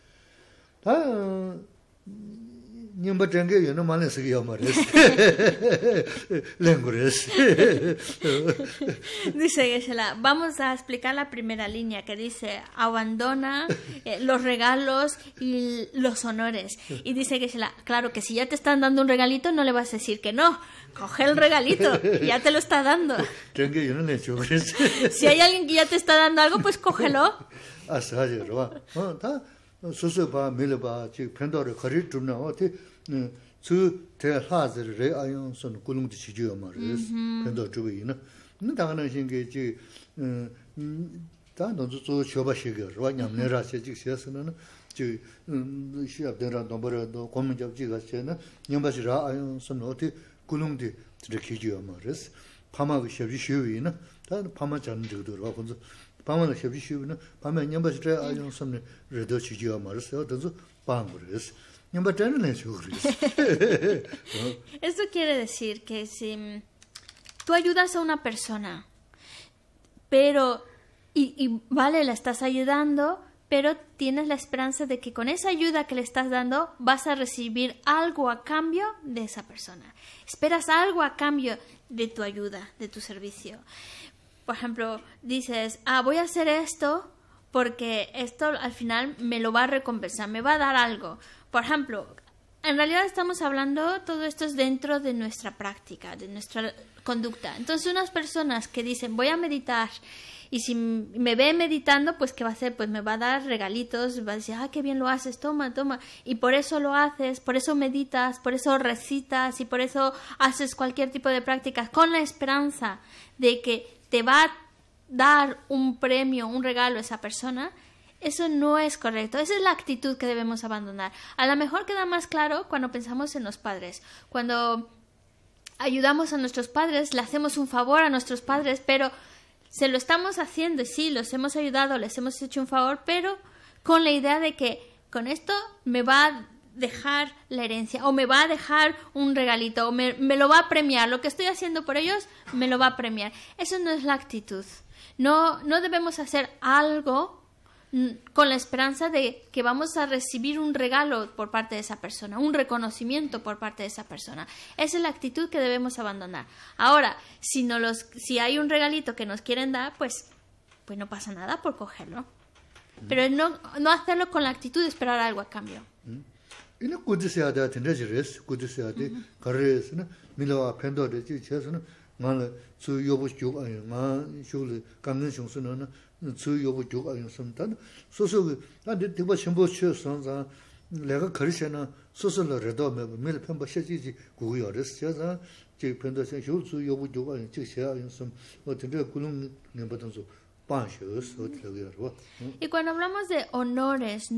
다 님바 쟁게 요는 dice Gesela vamos a explicar la primera línea que dice abandona eh, los regalos y los honores y dice Geshe-la claro que si ya te están dando un regalito no le vas a decir que no coge el regalito ya te lo está dando si hay alguien que ya te está dando algo pues cógelo ah, sūsū pā, mīla pā, chī pēndārī khārī tūrnā wā, tī tsū tē hāzir rē āyāṋ sūn kūlūṋ tī 지 jīyā mā rē sī pēndā chūbī yī na. Nī tā ngā shīngi chī, tā ngā tū tsū shiobā shī gā rwa, ñam nē rā shē chī kshē sī Eso Esto quiere decir que si mm, tú ayudas a una persona, pero y vale, la estás ayudando, pero tienes la esperanza de que con esa ayuda que le estás dando vas a recibir algo a cambio de esa persona. Esperas algo a cambio de tu ayuda, de tu servicio por ejemplo, dices, ah, voy a hacer esto porque esto al final me lo va a recompensar, me va a dar algo. Por ejemplo, en realidad estamos hablando, todo esto es dentro de nuestra práctica, de nuestra conducta. Entonces, unas personas que dicen, voy a meditar y si me ve meditando, pues ¿qué va a hacer? Pues me va a dar regalitos, va a decir, ah, qué bien lo haces, toma, toma. Y por eso lo haces, por eso meditas, por eso recitas y por eso haces cualquier tipo de prácticas con la esperanza de que te va a dar un premio, un regalo a esa persona, eso no es correcto. Esa es la actitud que debemos abandonar. A lo mejor queda más claro cuando pensamos en los padres. Cuando ayudamos a nuestros padres, le hacemos un favor a nuestros padres, pero se lo estamos haciendo y sí, los hemos ayudado, les hemos hecho un favor, pero con la idea de que con esto me va a dejar la herencia o me va a dejar un regalito o me, me, lo va a premiar. Lo que estoy haciendo por ellos me lo va a premiar. Eso no es la actitud. No, no debemos hacer algo mm, con la esperanza de que vamos a recibir un regalo por parte de esa persona, un reconocimiento por parte de esa persona. Esa es la actitud que debemos abandonar. Ahora, si, no los, si hay un regalito que nos quieren dar, pues, pues no pasa nada por cogerlo. Mm. Pero no hacerlo con la actitud de esperar algo a cambio. Mm. 이니 꾸지세야다 텐데지레스 꾸지세야디 가르레스나 밀라와 팬도르지 제스나 만을 주요부 주가요 마 쇼르 감는 중수는 주요부 주가요 섬단 소소 나데 대바 심보 추선자 내가 걸으세나 소소로 레도 밀 팬바 셔지지 제자 제 팬도 쇼르 주요부 주가요 즉 셔요 섬 어떻게 그런 님부터서 반셔스 어떻게 그러고 이 cuando hablamos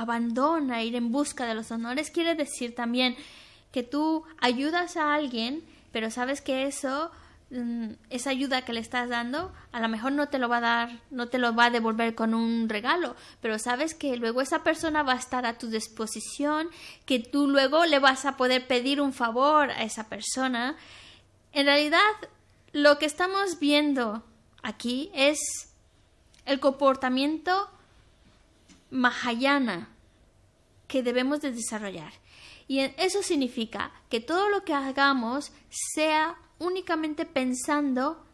abandona ir en busca de los honores quiere decir también que tú ayudas a alguien, pero sabes que eso mm, esa ayuda que le estás dando a lo mejor no te lo va a dar, no te lo va a devolver con un regalo, pero sabes que luego esa persona va a estar a tu disposición, que tú luego le vas a poder pedir un favor a esa persona. En realidad, lo que estamos viendo aquí es el comportamiento mahayana, que debemos de desarrollar. Y eso significa que todo lo que hagamos sea únicamente pensando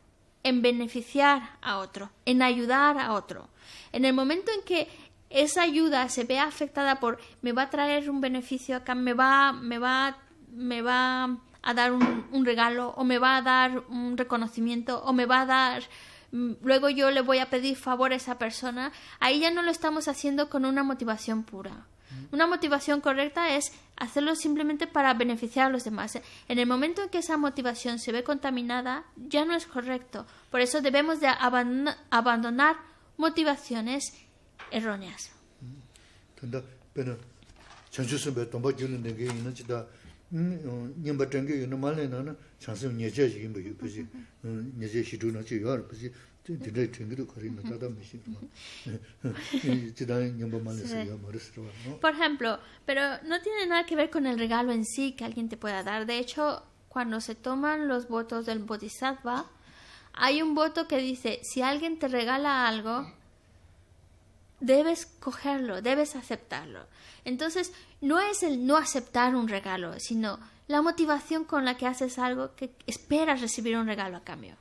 en beneficiar a otro, en ayudar a otro. En el momento en que esa ayuda se vea afectada por me va a traer un beneficio acá, me va, me va, me va a dar un regalo o me va a dar un reconocimiento o me va a dar mm, luego yo le voy a pedir favor a esa persona, ahí ya no lo estamos haciendo con una motivación pura. Una motivación correcta es hacerlo simplemente para beneficiar a los demás. En el momento en que esa motivación se ve contaminada, ya no es correcto. Por eso debemos de abandonar motivaciones erróneas por ejemplo pero no tiene nada que ver con el regalo en sí que alguien te pueda dar de hecho cuando se toman los votos del bodhisattva hay un voto que dice si alguien te regala algo debes cogerlo debes aceptarlo entonces no es el no aceptar un regalo sino la motivación con la que haces algo que esperas recibir un regalo a cambio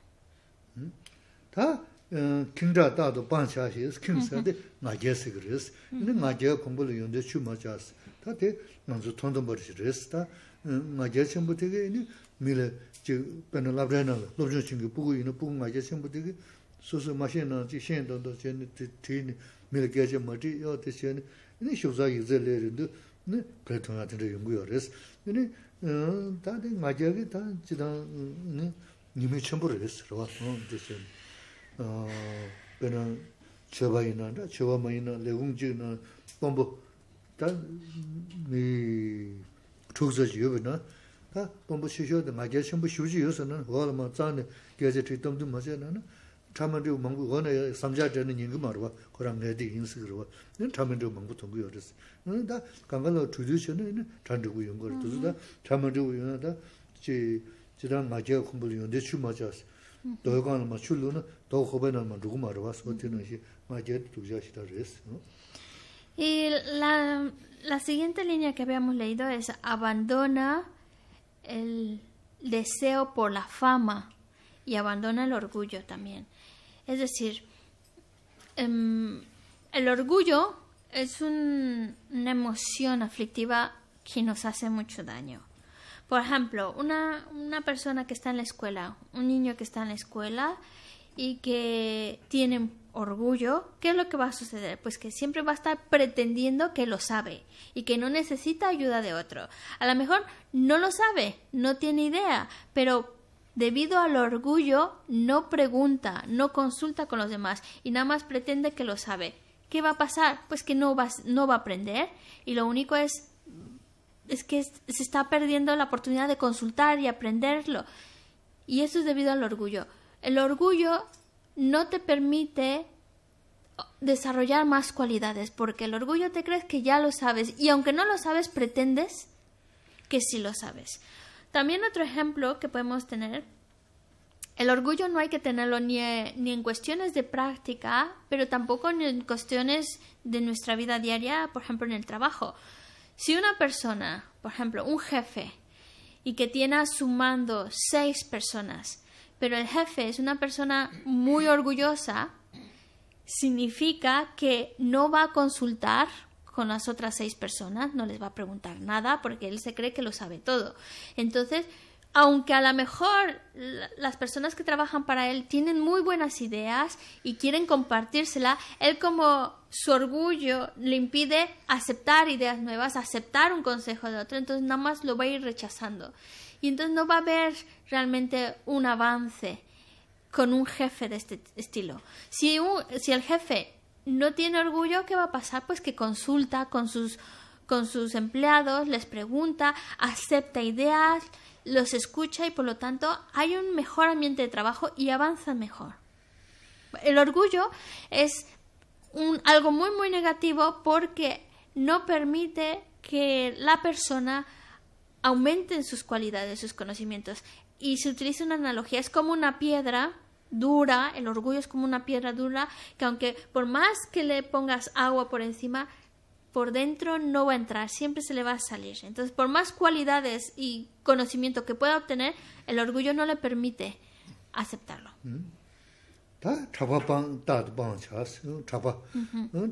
다 kīngzhā tādō bāñchā xīs, kīngzhā tī ngāgyā sīk rīs, nī ngāgyā kumbhūla yuñdā chūmā chās, tā tī ngānsu tōndā mbarish rīs, tā ngāgyā chīmbu tī kī nī mīla chī pēnā labrā nā, labrā chīngi pūgu yuñdā pūgu ngāgyā 근데 tī kī sūsū mā shēn nā chī shēn tōndō chēni tī 어 그런 저바이나나 저바마이나 레웅지나 뽐보 다니 톡서지 요베나 다 뽐보 쉬셔도 마게션 뭐 쉬우지 요서는 뭐가 뭐 게제 트이덤도 마세나나 타만디 몽고 거네 삼자드는 인금 알고 그럼 내디 인스 그러고 타만디 몽고 통고 여르스 너다 강가로 트루디션은 잔드고 용거도다 타만디 우이나다 지 지단 마제 공부를 연대 추마자스 Y la, la siguiente línea que habíamos leído es abandona el deseo por la fama y abandona el orgullo también. Es decir, em, el orgullo es una emoción aflictiva que nos hace mucho daño. Por ejemplo, una, persona que está en la escuela, un niño que está en la escuela y que tiene orgullo, ¿qué es lo que va a suceder? Pues que siempre va a estar pretendiendo que lo sabe y que no necesita ayuda de otro. A lo mejor no lo sabe, no tiene idea, pero debido al orgullo no pregunta, no consulta con los demás y nada más pretende que lo sabe. ¿Qué va a pasar? Pues que no va, no va a aprender y lo único es es que se está perdiendo la oportunidad de consultar y aprenderlo. Y eso es debido al orgullo. El orgullo no te permite desarrollar más cualidades, porque el orgullo te crees que ya lo sabes y aunque no lo sabes, pretendes que sí lo sabes. También otro ejemplo que podemos tener, el orgullo no hay que tenerlo ni, eh, ni en cuestiones de práctica, pero tampoco en cuestiones de nuestra vida diaria, por ejemplo, en el trabajo. Si una persona, por ejemplo, un jefe, y que tiene a su mando seis personas, pero el jefe es una persona muy orgullosa, significa que no va a consultar con las otras seis personas, no les va a preguntar nada porque él se cree que lo sabe todo. Entonces, aunque a lo mejor las personas que trabajan para él tienen muy buenas ideas y quieren compartírsela, él como su orgullo le impide aceptar ideas nuevas, aceptar un consejo de otro, entonces nada más lo va a ir rechazando. Y entonces no va a haber realmente un avance con un jefe de este estilo. Si, si el jefe no tiene orgullo, ¿qué va a pasar? Pues que consulta con sus, con sus empleados, les pregunta, acepta ideas, los escucha y por lo tanto hay un mejor ambiente de trabajo y avanza mejor. El orgullo es algo muy, muy negativo porque no permite que la persona aumenten sus cualidades, sus conocimientos. Y se utiliza una analogía, es como una piedra dura, el orgullo es como una piedra dura, que aunque por más que le pongas agua por encima, por dentro no va a entrar, siempre se le va a salir. Entonces, por más cualidades y conocimiento que pueda obtener, el orgullo no le permite aceptarlo. Mm. 다 chapa pang dad pang chas, chapa,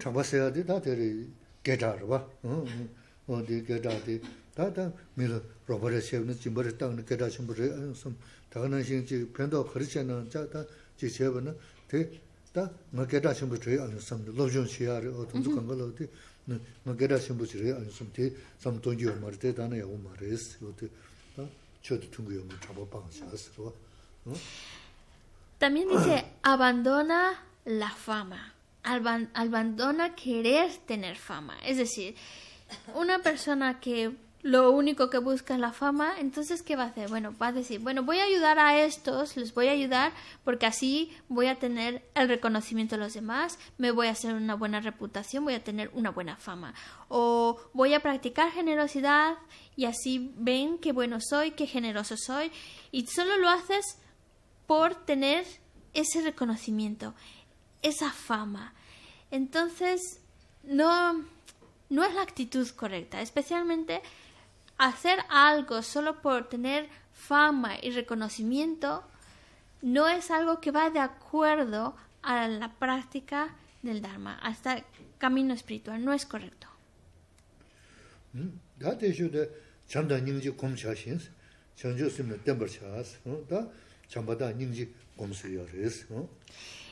chapa saya di da teri gedar wa, o di gedar di, da da mi la roba re chev na jimbar dang na gedar chimbar re, da ga nang xing chi pendo khari chen na cha da chi chev na, di da ma gedar chimbar También dice, abandona la fama, abandona querer tener fama. Es decir, una persona que lo único que busca es la fama, entonces ¿qué va a hacer? Bueno, va a decir, bueno, voy a ayudar a estos, les voy a ayudar porque así voy a tener el reconocimiento de los demás, me voy a hacer una buena reputación, voy a tener una buena fama. O voy a practicar generosidad y así ven qué bueno soy, qué generoso soy. Y solo lo haces por tener ese reconocimiento, esa fama. Entonces, no, no es la actitud correcta, especialmente hacer algo solo por tener fama y reconocimiento no es algo que va de acuerdo a la práctica del Dharma, hasta el camino espiritual, no es correcto. Mm,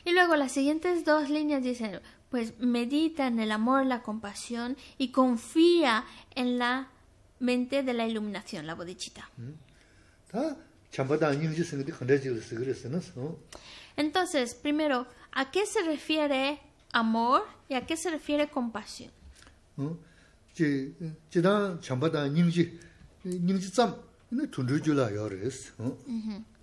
y luego las siguientes dos líneas dicen, pues medita en el amor, la compasión y confía en la mente de la iluminación, la bodhichita. Entonces, primero, ¿a qué se refiere amor y a qué se refiere compasión?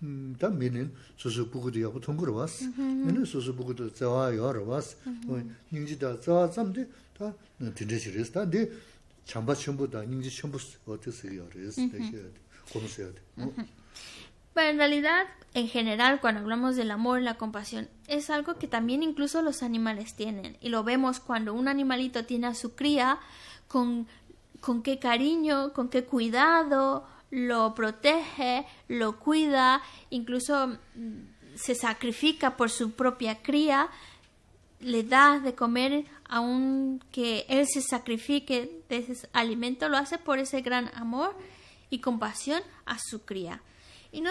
Pero en realidad, en general, cuando hablamos del amor, y la compasión, es algo que también incluso los animales tienen. Y lo vemos cuando un animalito tiene a su cría, con, con qué cariño, con qué cuidado, lo protege, lo cuida, incluso mm, se sacrifica por su propia cría, le da de comer aunque él se sacrifique de ese alimento, lo hace por ese gran amor y compasión a su cría. Y no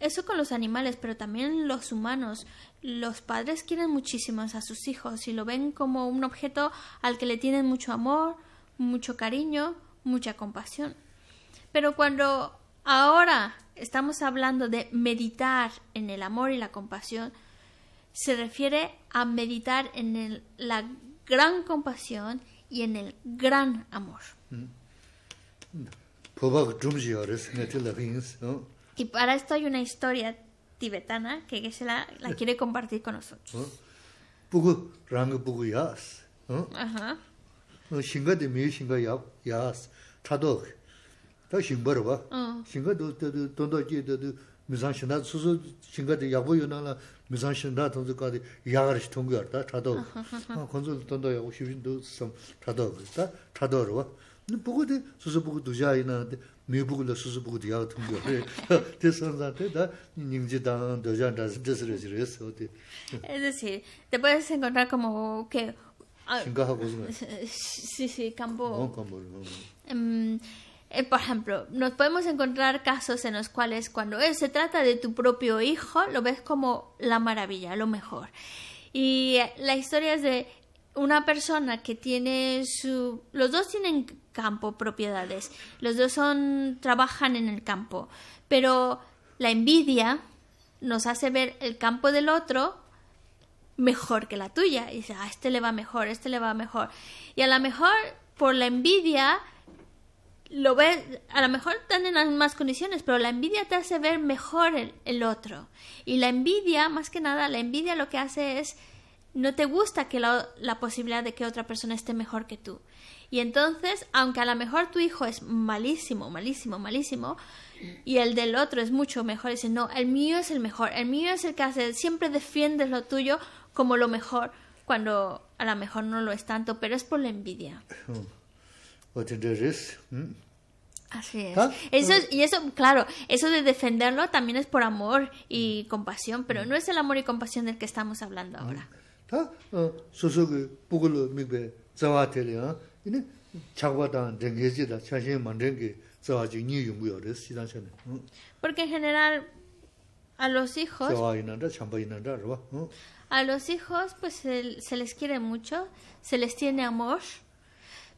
eso con los animales, pero también los humanos. Los padres quieren muchísimo a sus hijos y lo ven como un objeto al que le tienen mucho amor, mucho cariño, mucha compasión. Pero cuando ahora estamos hablando de meditar en el amor y la compasión, se refiere a meditar en la gran compasión y en el gran amor. Mm. Y para esto hay una historia tibetana que, se la, la, eh. quiere compartir con nosotros. 다 심벌어 봐. 신가도 돈도지 미상신다 수수 신가도 약보 요나라 미상신다 돈도까지 야가르시 통과했다. 차도. 건설 돈도 야고 쉬빈도 차도 그랬다. 차도로 봐. 누구도 수수 보고 두자이나 미부글로 수수 보고 야 통과. 대선자한테 다 님지당 도장다 스스로지로 했어. 어디. 에드시. 대번에 생각나 como que 시시 캄보. 음 Eh, por ejemplo, nos podemos encontrar casos en los cuales cuando se trata de tu propio hijo, lo ves como la maravilla, lo mejor. Y la historia es de una persona que tiene su los dos tienen campo propiedades los dos son trabajan en el campo pero la envidia nos hace ver el campo del otro mejor que la tuya y dice a ah, este le va mejor a este le va mejor y a lo mejor por la envidia lo ves, a lo mejor están en las mismas condiciones, pero la envidia te hace ver mejor el, otro. Y la envidia, más que nada, la envidia lo que hace es, no te gusta que la, posibilidad de que otra persona esté mejor que tú. Y entonces, aunque a lo mejor tu hijo es malísimo, malísimo, malísimo, y el del otro es mucho mejor, dices, no, el mío es el mejor, el mío es el que hace, siempre defiendes lo tuyo como lo mejor, cuando a lo mejor no lo es tanto, pero es por la envidia. Hmm? Así es. ¿Ah? Eso ah. Y eso, claro, eso de defenderlo también es por amor y compasión, pero mm. no es el amor y compasión del que estamos hablando mm. ahora. ¿Ah? Porque en general a los hijos a los hijos pues se les quiere mucho, se les tiene amor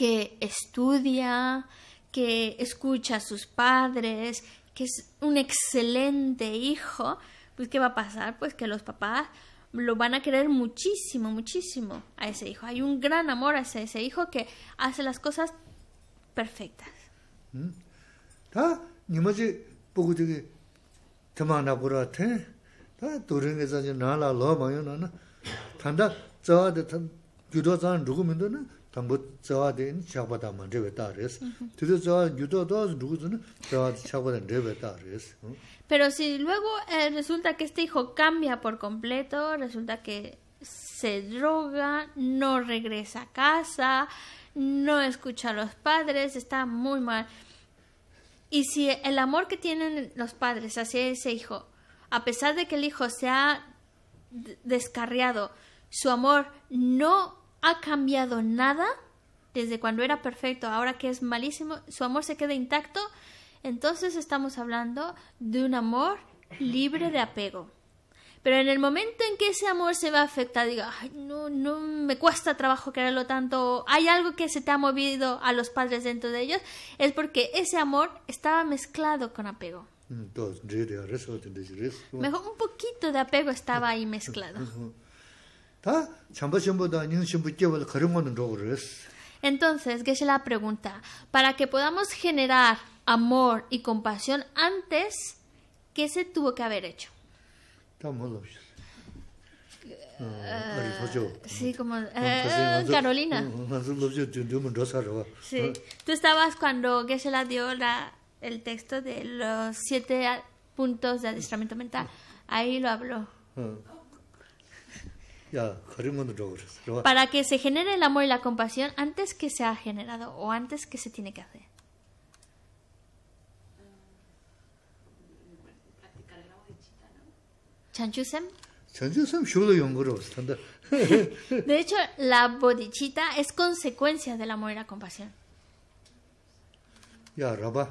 que estudia, que escucha a sus padres, que es un excelente hijo, pues ¿qué va a pasar? Pues que los papás lo van a querer muchísimo, muchísimo a ese hijo. Hay un gran amor hacia ese hijo que hace las cosas perfectas. ¿Mm? Pero si luego eh, resulta que este hijo cambia por completo, resulta que se droga, no regresa a casa, no escucha a los padres, está muy mal. Y si el amor que tienen los padres hacia ese hijo, a pesar de que el hijo se ha descarriado, su amor no ha cambiado nada desde cuando era perfecto, ahora que es malísimo, su amor se queda intacto, entonces estamos hablando de un amor libre de apego. Pero en el momento en que ese amor se va a afectar, diga, no, no me cuesta trabajo quererlo tanto, hay algo que se te ha movido a los padres dentro de ellos, es porque ese amor estaba mezclado con apego. Mm, Mejor un poquito de apego estaba ahí mezclado. Entonces, geshe la pregunta, para que podamos generar amor y compasión antes, ¿qué se tuvo que haber hecho? Uh, sí, como Carolina. Sí. Tú estabas cuando geshe la dio la, el texto de los siete puntos de adiestramiento mental. Ahí lo habló. Para que se genere el amor y la compasión antes que se ha generado o antes que se tiene que hacer. ¿Chanchusem? De hecho, la bodichita es consecuencia del amor y la compasión. Ya, Rabah.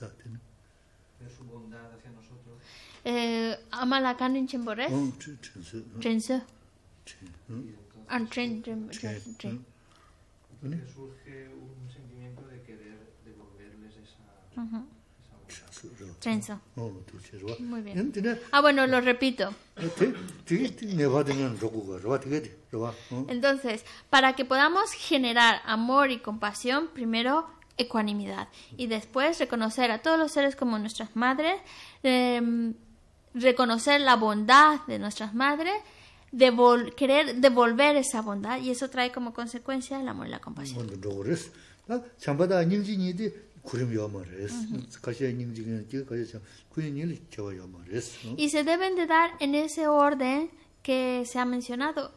zaten. De su bondad hacia nosotros. Eh, ama la carne chimborés. Oh, entonces? Ah, surge un sentimiento de querer devolverles esa... Oh, Muy bien. Ah, bueno, lo repito. Entonces, para que podamos generar amor y compasión, primero ecuanimidad y después reconocer a todos los seres como nuestras madres, em, reconocer la bondad de nuestras madres, querer devolver esa bondad y eso trae como consecuencia el amor y la compasión. Y se deben de dar en ese orden que se ha mencionado,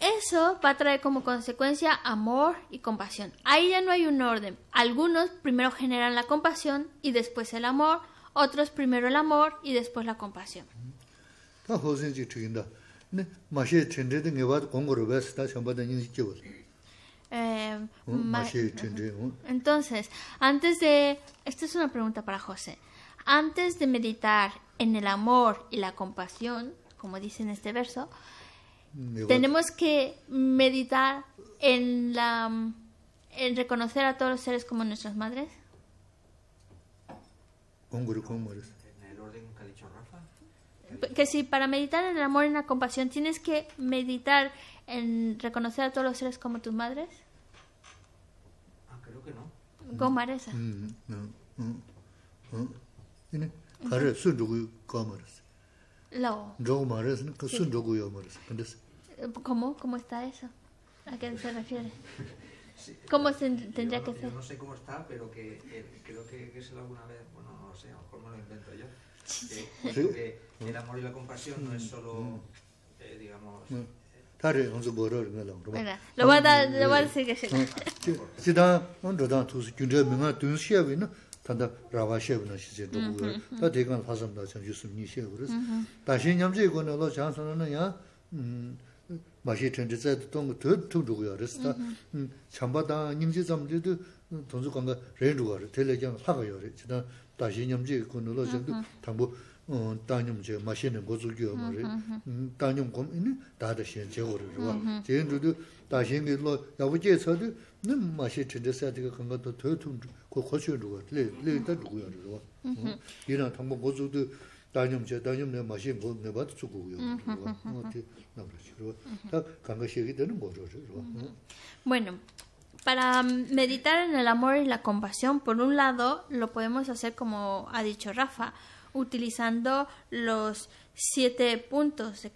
eso va a traer como consecuencia amor y compasión. Ahí ya no hay un orden. Algunos primero generan la compasión y después el amor, otros primero el amor y después la compasión. Entonces, antes de... Esta es una pregunta para José. Antes de meditar en el amor y la compasión, como dice en este verso, tenemos que meditar en la en reconocer a todos los seres como nuestras madres. Un el orden que si para meditar en el amor y en la compasión tienes que meditar en reconocer a todos los seres como tus madres. Ah, creo que no. Mm, mm, mm, ¿Cómo no. ¿Cómo? ¿Cómo está eso? ¿A qué se refiere? ¿Cómo tendría que ser? No sé cómo está, pero creo que, es alguna vez, bueno, no lo sé, a lo mejor me lo invento yo. Mm. el amor y la compasión no es solo, digamos. lo va a lo a decir que sí. Mm. Si tanda rāvā shēbu nā shī shē dōku wē, tā tēkān lāsam dā chāng yusum nī shēbu rēs. Tā shē nyam chē kua nā lō chāng sā nā nā yā, mā shē tēn chē tsa tō tōng tō tō dōku wā rēs, tā chāmbā tā nīm chē tsam tē tō tōng tsū kāngā bueno Para meditar en el amor y la compasión, por un lado, lo podemos hacer como ha dicho Rafa, utilizando los siete puntos de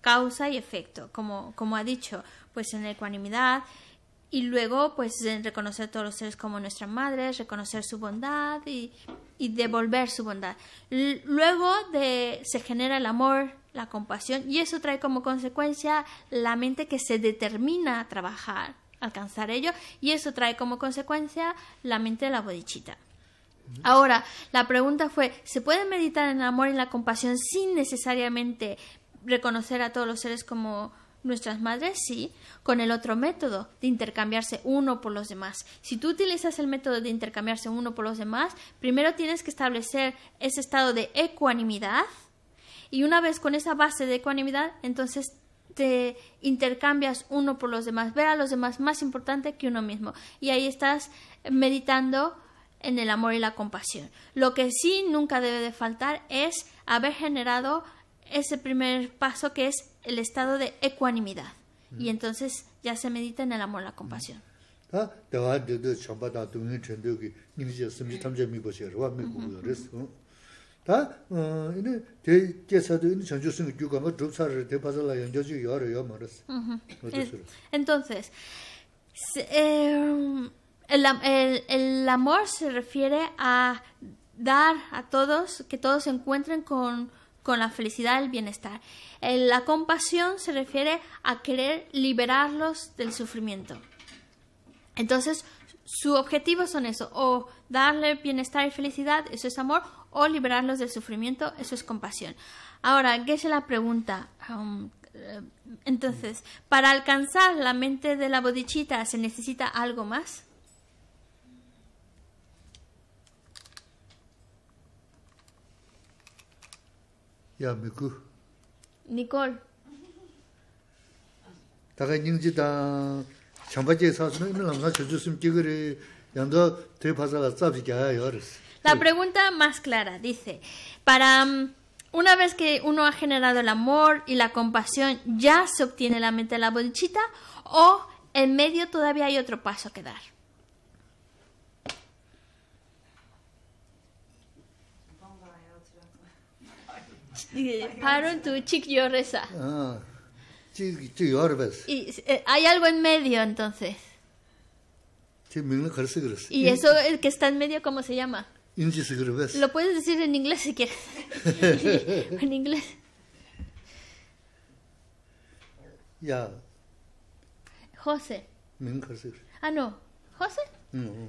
causa y efecto, como, como ha dicho, pues en la ecuanimidad, y luego pues reconocer a todos los seres como nuestras madres, reconocer su bondad y, devolver su bondad. luego de, se genera el amor, la compasión y eso trae como consecuencia la mente que se determina a trabajar, alcanzar ello y eso trae como consecuencia la mente de la bodichita. Ahora, la pregunta fue, ¿se puede meditar en el amor y en la compasión sin necesariamente reconocer a todos los seres como Nuestras madres sí, con el otro método de intercambiarse uno por los demás. Si tú utilizas el método de intercambiarse uno por los demás, primero tienes que establecer ese estado de ecuanimidad y una vez con esa base de ecuanimidad, entonces te intercambias uno por los demás, ver a los demás más importante que uno mismo. Y ahí estás meditando en el amor y la compasión. Lo que sí nunca debe de faltar es haber generado ese primer paso que es el estado de ecuanimidad. Y mm. entonces ya se medita en el amor, la compasión. entonces eh, el amor se refiere a dar a todos que todos se encuentren con con la felicidad y el bienestar. Eh, la compasión se refiere a querer liberarlos del sufrimiento. Entonces, su objetivo son eso, o darle bienestar y felicidad, eso es amor, o liberarlos del sufrimiento, eso es compasión. Ahora, ¿qué es la pregunta? Um, eh, entonces, para alcanzar la mente de la bodichita se necesita algo más. Nicole la pregunta más clara dice, para mm, una vez que uno ha generado el amor y la compasión, ¿ya se obtiene la meta de la bodichita o en medio todavía hay otro paso que dar? Parun tu chik yo Ah, chik tu Y eh, hay algo en medio entonces. Y eso el que está en medio, ¿cómo se llama? Lo puedes decir en inglés si quieres. en inglés. Ya. José. Ah, no. ¿José?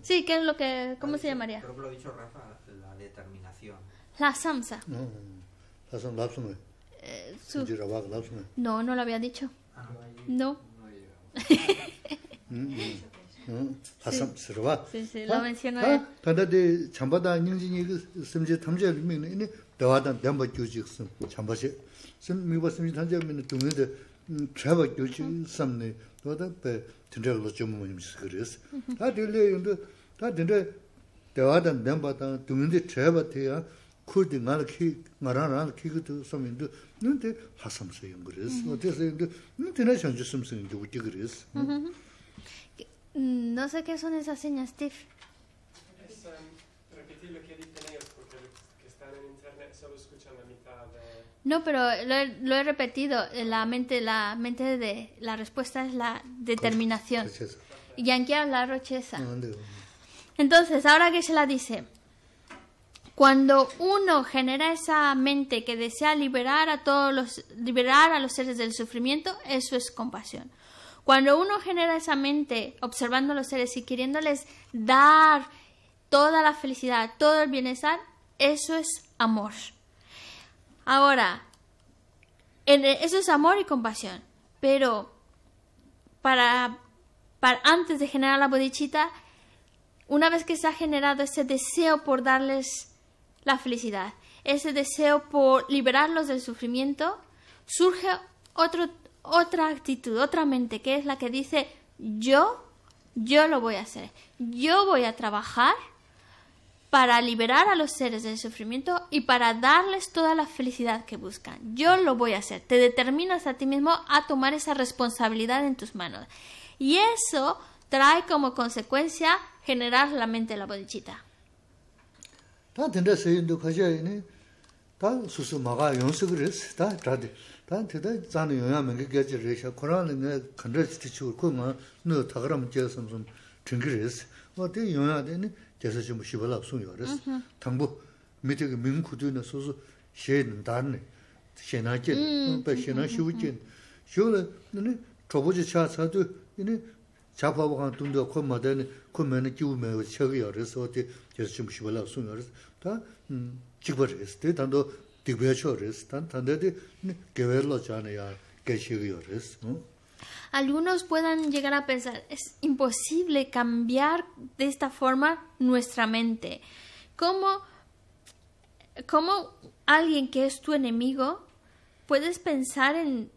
Sí, ¿qué es lo que... ¿Cómo se llamaría? Creo que lo ha dicho Rafa, la determinación. La samsa. ¿Estás en lapso, güey? Eh, lapso? No, no lo había dicho. No. ¿Hm? ¿Hasam se roba? Sí, sí, lo mencionó. Tanda de chambada ningjin yig simje tamje lmi ni ni de wa dan dan sim chamba se. Sim mi ba de cha ba lo mo de 코디 나르키 나라라 키기도 섬인데 근데 하섬서 연구레스 어때서 근데 근데 현재 섬성이 되게 그랬어 No sé qué son esas señas, Steve. Es um, repetir lo que dicen ellos, porque los que están en internet solo escuchan la mitad de... No, pero lo he, lo he repetido. La mente, la mente de... La respuesta es la determinación. Y Yanquea la rocheza. Entonces, ahora que se la dice... Cuando uno genera esa mente que desea liberar a todos los, liberar a los seres del sufrimiento, eso es compasión. Cuando uno genera esa mente observando a los seres y queriéndoles dar toda la felicidad, todo el bienestar, eso es amor. Ahora, e, eso es amor y compasión, pero para, para antes de generar la bodichita, una vez que se ha generado ese deseo por darles la felicidad. Ese deseo por liberarlos del sufrimiento surge otro, otra actitud, otra mente, que es la que dice yo, yo lo voy a hacer, yo voy a trabajar para liberar a los seres del sufrimiento y para darles toda la felicidad que buscan. Yo lo voy a hacer. Te determinas a ti mismo a tomar esa responsabilidad en tus manos. Y eso trae como consecuencia generar la mente de la bodichita. tā tindā sēyindu kāshyā yinī, tā sūsū māgā yōngsī kūrīs, tā tādī, tā tindā tsaani yōngyā mēngi gāchī rēshā, Kurāna ngā kāndrā chitī chūr, kū ngā nū thakarā mū jēsā mū sūm tīngi rēs, wā tī yōngyā tī yinī jēsā chī mū shībalā sūm chāpa wāhāng tūndiwa khu mā dāni, khu mā dāni jīw mā wā chāgī yā rīs wā tī, jā sī chīm shī wā lā sūng yā rīs, tā jīgba rīs, tī tāndō dīgba yā chō rīs, tāndā tī Algunos puedan llegar a pensar, es imposible cambiar de esta forma nuestra mente. ¿Cómo, cómo alguien que es tu enemigo puedes pensar en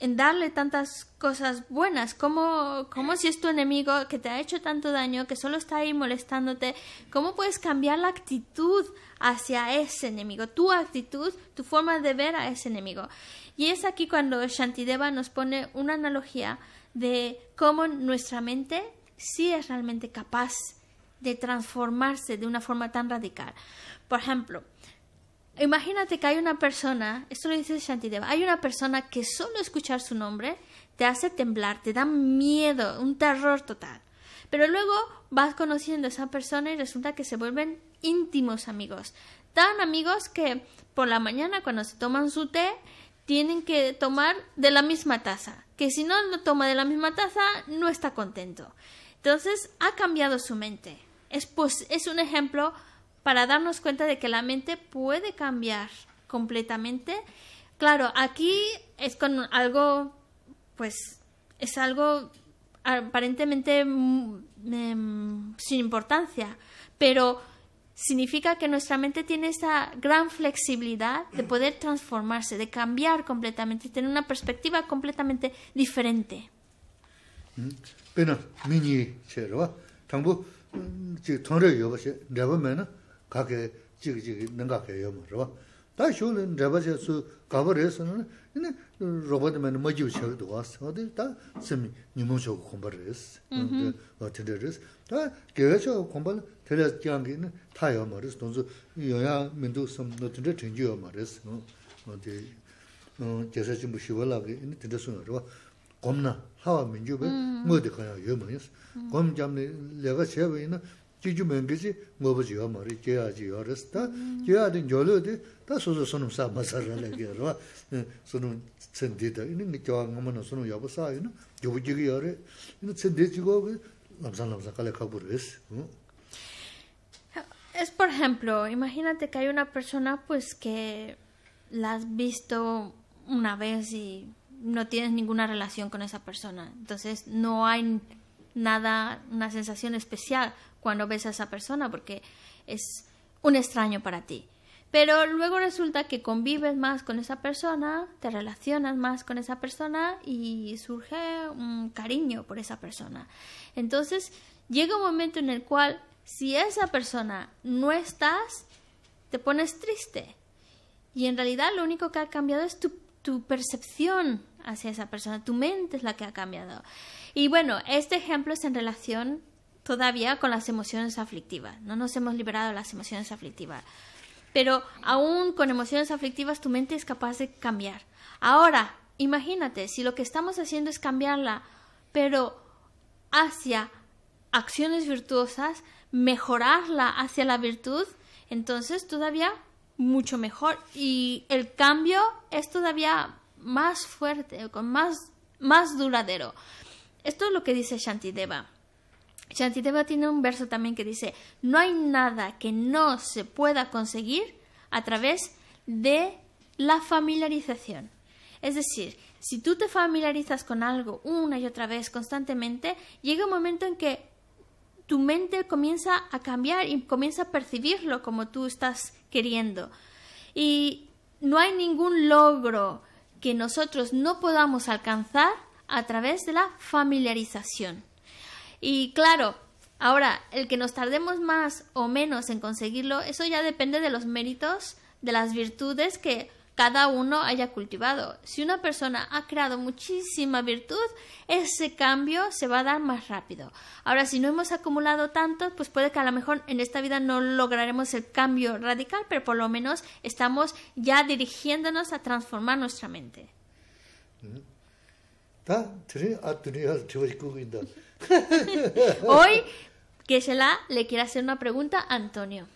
en darle tantas cosas buenas, como, como si es tu enemigo que te ha hecho tanto daño, que solo está ahí molestándote, ¿cómo puedes cambiar la actitud hacia ese enemigo? Tu actitud, tu forma de ver a ese enemigo. Y es aquí cuando Shantideva nos pone una analogía de cómo nuestra mente sí es realmente capaz de transformarse de una forma tan radical. Por ejemplo, Imagínate que hay una persona, esto lo dice Shantideva, hay una persona que solo escuchar su nombre te hace temblar, te da miedo, un terror total. Pero luego vas conociendo a esa persona y resulta que se vuelven íntimos amigos. Tan amigos que por la mañana cuando se toman su té tienen que tomar de la misma taza. Que si no lo toma de la misma taza no está contento. Entonces ha cambiado su mente. Es, pues, es un ejemplo para darnos cuenta de que la mente puede cambiar completamente. Claro, aquí es con algo, pues, es algo aparentemente em, sin importancia, pero significa que nuestra mente tiene esa gran flexibilidad de poder transformarse, de cambiar completamente, tener una perspectiva completamente diferente. 가게 지그지 지기 능각해요 뭐 그러고 다 쇼는 잡아서 가버려서는 이제 로봇맨 뭐지 쳐도 왔어 어디 다 쓰미 니모쇼 공부를 했어 어 들으스 다 계속 공부를 들었지한 게 있는 타요 말이스 돈도 여야 민도 섬 너한테 전주요 말이스 어 어디 어 제사 좀 쉬어라게 이제 들었어 그러고 겁나 하와 민주배 뭐 어디 가요 뭐 했어 검잠네 내가 제외는 jiju mengizi ngobu jiyo mori, jiya jiyo resi, ta jiya eh, di njolo di, ta suzu sunum saa ¿no? lagi yarwa, sunum tsendi da, ini ngi jiwa ngama na sunum yabu saa ina, jibu jigi Y no tsendi jigo lamsan lamsan kala kabu resi. Es por ejemplo, imagínate que hay una persona pues que la has visto una vez y no tienes ninguna relación con esa persona, entonces no hay nada, una sensación especial, cuando ves a esa persona porque es un extraño para ti. Pero luego resulta que convives más con esa persona, te relacionas más con esa persona y surge un cariño por esa persona. Entonces llega un momento en el cual si esa persona no estás, te pones triste. Y en realidad lo único que ha cambiado es tu, tu percepción hacia esa persona, tu mente es la que ha cambiado. Y bueno, este ejemplo es en relación todavía con las emociones aflictivas. No nos hemos liberado de las emociones aflictivas. Pero aún con emociones aflictivas tu mente es capaz de cambiar. Ahora, imagínate, si lo que estamos haciendo es cambiarla, pero hacia acciones virtuosas, mejorarla hacia la virtud, entonces todavía mucho mejor y el cambio es todavía más fuerte, con más, más duradero. Esto es lo que dice Shantideva. Shantideva tiene un verso también que dice, no hay nada que no se pueda conseguir a través de la familiarización. Es decir, si tú te familiarizas con algo una y otra vez constantemente, llega un momento en que tu mente comienza a cambiar y comienza a percibirlo como tú estás queriendo. Y no hay ningún logro que nosotros no podamos alcanzar a través de la familiarización. Y claro, ahora, el que nos tardemos más o menos en conseguirlo, eso ya depende de los méritos, de las virtudes que cada uno haya cultivado. Si una persona ha creado muchísima virtud, ese cambio se va a dar más rápido. Ahora, si no hemos acumulado tanto, pues puede que a lo mejor en esta vida no lograremos el cambio radical, pero por lo menos estamos ya dirigiéndonos a transformar nuestra mente. Hoy, que se la le quiere hacer una pregunta a Antonio.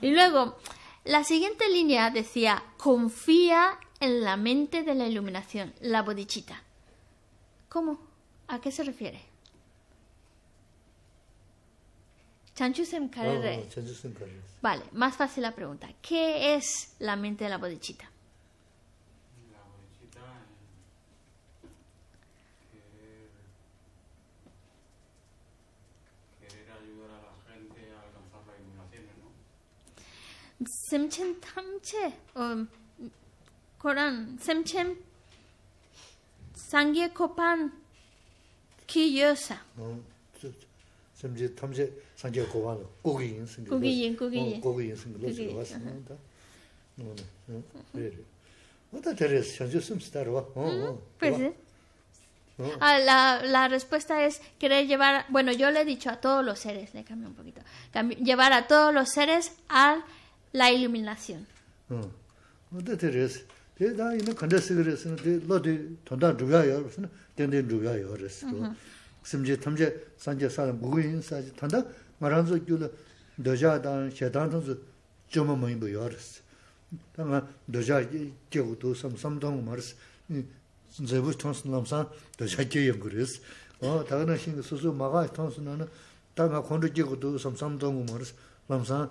Y luego, la siguiente línea decía, confía en la mente de la iluminación, la bodichita. ¿Cómo? ¿A qué se refiere? Chanchusem Vale, más fácil la pregunta. ¿Qué es la mente de la bodichita? semchen tamche um, o semchen la, la respuesta es querer llevar, bueno, yo le he dicho a todos los seres, le cambio un poquito, llevar a todos los seres al la iluminación. Mm. Uh, ¿Dónde te Te da y no cuando se eres, no te lo de tonda druga yo, no te de druga yo eres. Mm-hmm. Simje tamje sanje sa de buin sa de tonda, maranzo yo lo de ya da che da no zo jomo mo yo eres. Tanga de ya que sam sam dong mars. Ze bu nam sa de ya yo eres. da na su su na na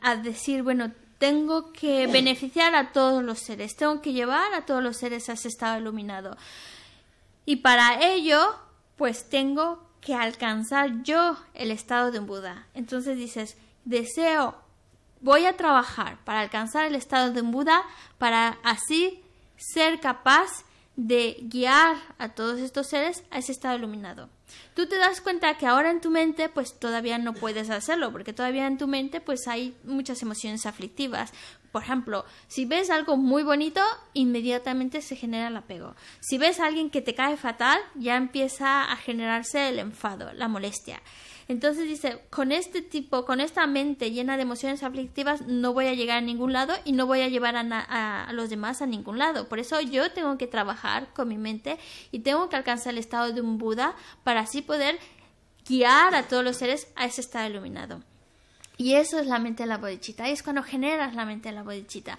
a, decir, bueno, tengo que beneficiar a todos los seres, tengo que llevar a todos los seres a ese estado iluminado. Y para ello, pues tengo que alcanzar yo el estado de un Buda. Entonces dices, deseo, voy a trabajar para alcanzar el estado de un Buda, para así ser capaz de guiar a todos estos seres a ese estado iluminado. Tú te das cuenta que ahora en tu mente pues todavía no puedes hacerlo, porque todavía en tu mente pues hay muchas emociones aflictivas. Por ejemplo, si ves algo muy bonito, inmediatamente se genera el apego. Si ves a alguien que te cae fatal, ya empieza a generarse el enfado, la molestia. Entonces dice, con este tipo, con esta mente llena de emociones aflictivas, no voy a llegar a ningún lado y no voy a llevar a, los demás a ningún lado. Por eso yo tengo que trabajar con mi mente y tengo que alcanzar el estado de un Buda para así poder guiar a todos los seres a ese estado iluminado. Y eso es la mente de la bodichita. Y es cuando generas la mente de la bodichita.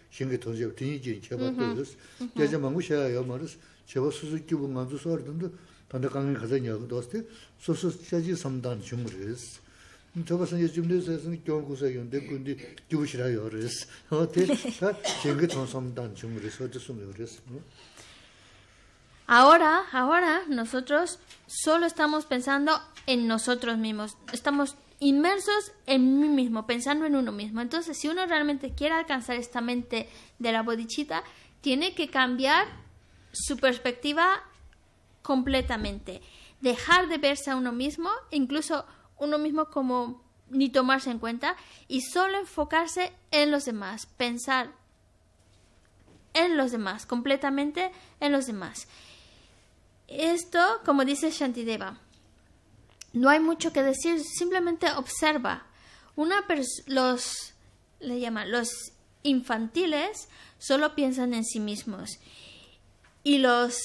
신기 도저 드니 지 제가 또 제가 먹고 셔야 요 말스 제가 수수 기분 안 좋아서 그런데 반대 강에 가서 녀도 돼 경고서 연대 근데 기부시라 요르스 어때 자 신기 도섬단 주물스 Ahora, ahora nosotros solo estamos pensando en nosotros mismos. Estamos inmersos en mí mismo, pensando en uno mismo. Entonces, si uno realmente quiere alcanzar esta mente de la bodichita, tiene que cambiar su perspectiva completamente. Dejar de verse a uno mismo, incluso uno mismo como ni tomarse en cuenta, y solo enfocarse en los demás, pensar en los demás, completamente en los demás. Esto, como dice Shantideva, no hay mucho que decir, simplemente observa. Una los le llaman los infantiles solo piensan en sí mismos y los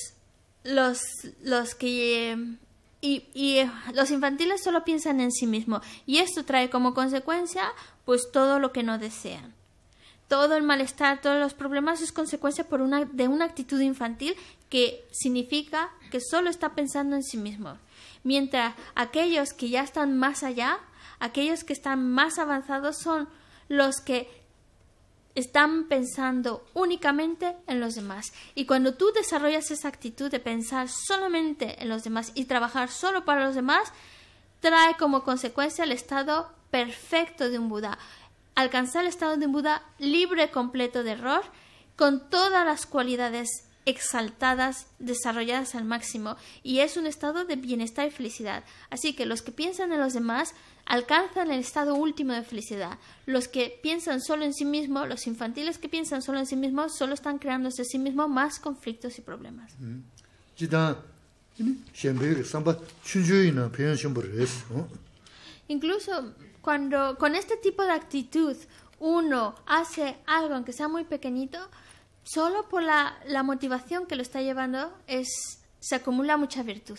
los los que y, y eh, los infantiles solo piensan en sí mismos y esto trae como consecuencia pues todo lo que no desean todo el malestar, todos los problemas es consecuencia por una, de una actitud infantil que significa que solo está pensando en sí mismo mientras aquellos que ya están más allá, aquellos que están más avanzados son los que están pensando únicamente en los demás. Y cuando tú desarrollas esa actitud de pensar solamente en los demás y trabajar solo para los demás, trae como consecuencia el estado perfecto de un Buda. Alcanzar el estado de un Buda libre completo de error, con todas las cualidades exaltadas, desarrolladas al máximo, y es un estado de bienestar y felicidad. Así que los que piensan en los demás alcanzan el estado último de felicidad. Los que piensan solo en sí mismos, los infantiles que piensan solo en sí mismos, solo están creándose a sí mismos más conflictos y problemas. Incluso cuando con este tipo de actitud uno hace algo aunque sea muy pequeñito, solo por la, motivación que lo está llevando es se acumula mucha virtud.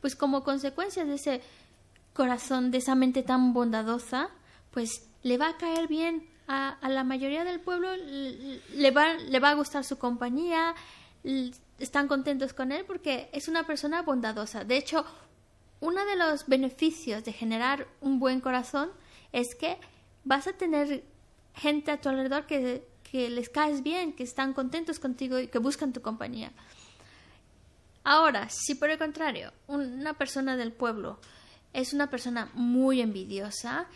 pues como consecuencia de ese corazón, de esa mente tan bondadosa, pues le va a caer bien a, la mayoría del pueblo, le va, le va a gustar su compañía, están contentos con él porque es una persona bondadosa. De hecho, uno de los beneficios de generar un buen corazón es que vas a tener gente a tu alrededor que les caes bien, que están contentos contigo y que buscan tu compañía. Ahora, si por el contrario, una persona del pueblo es una persona muy envidiosa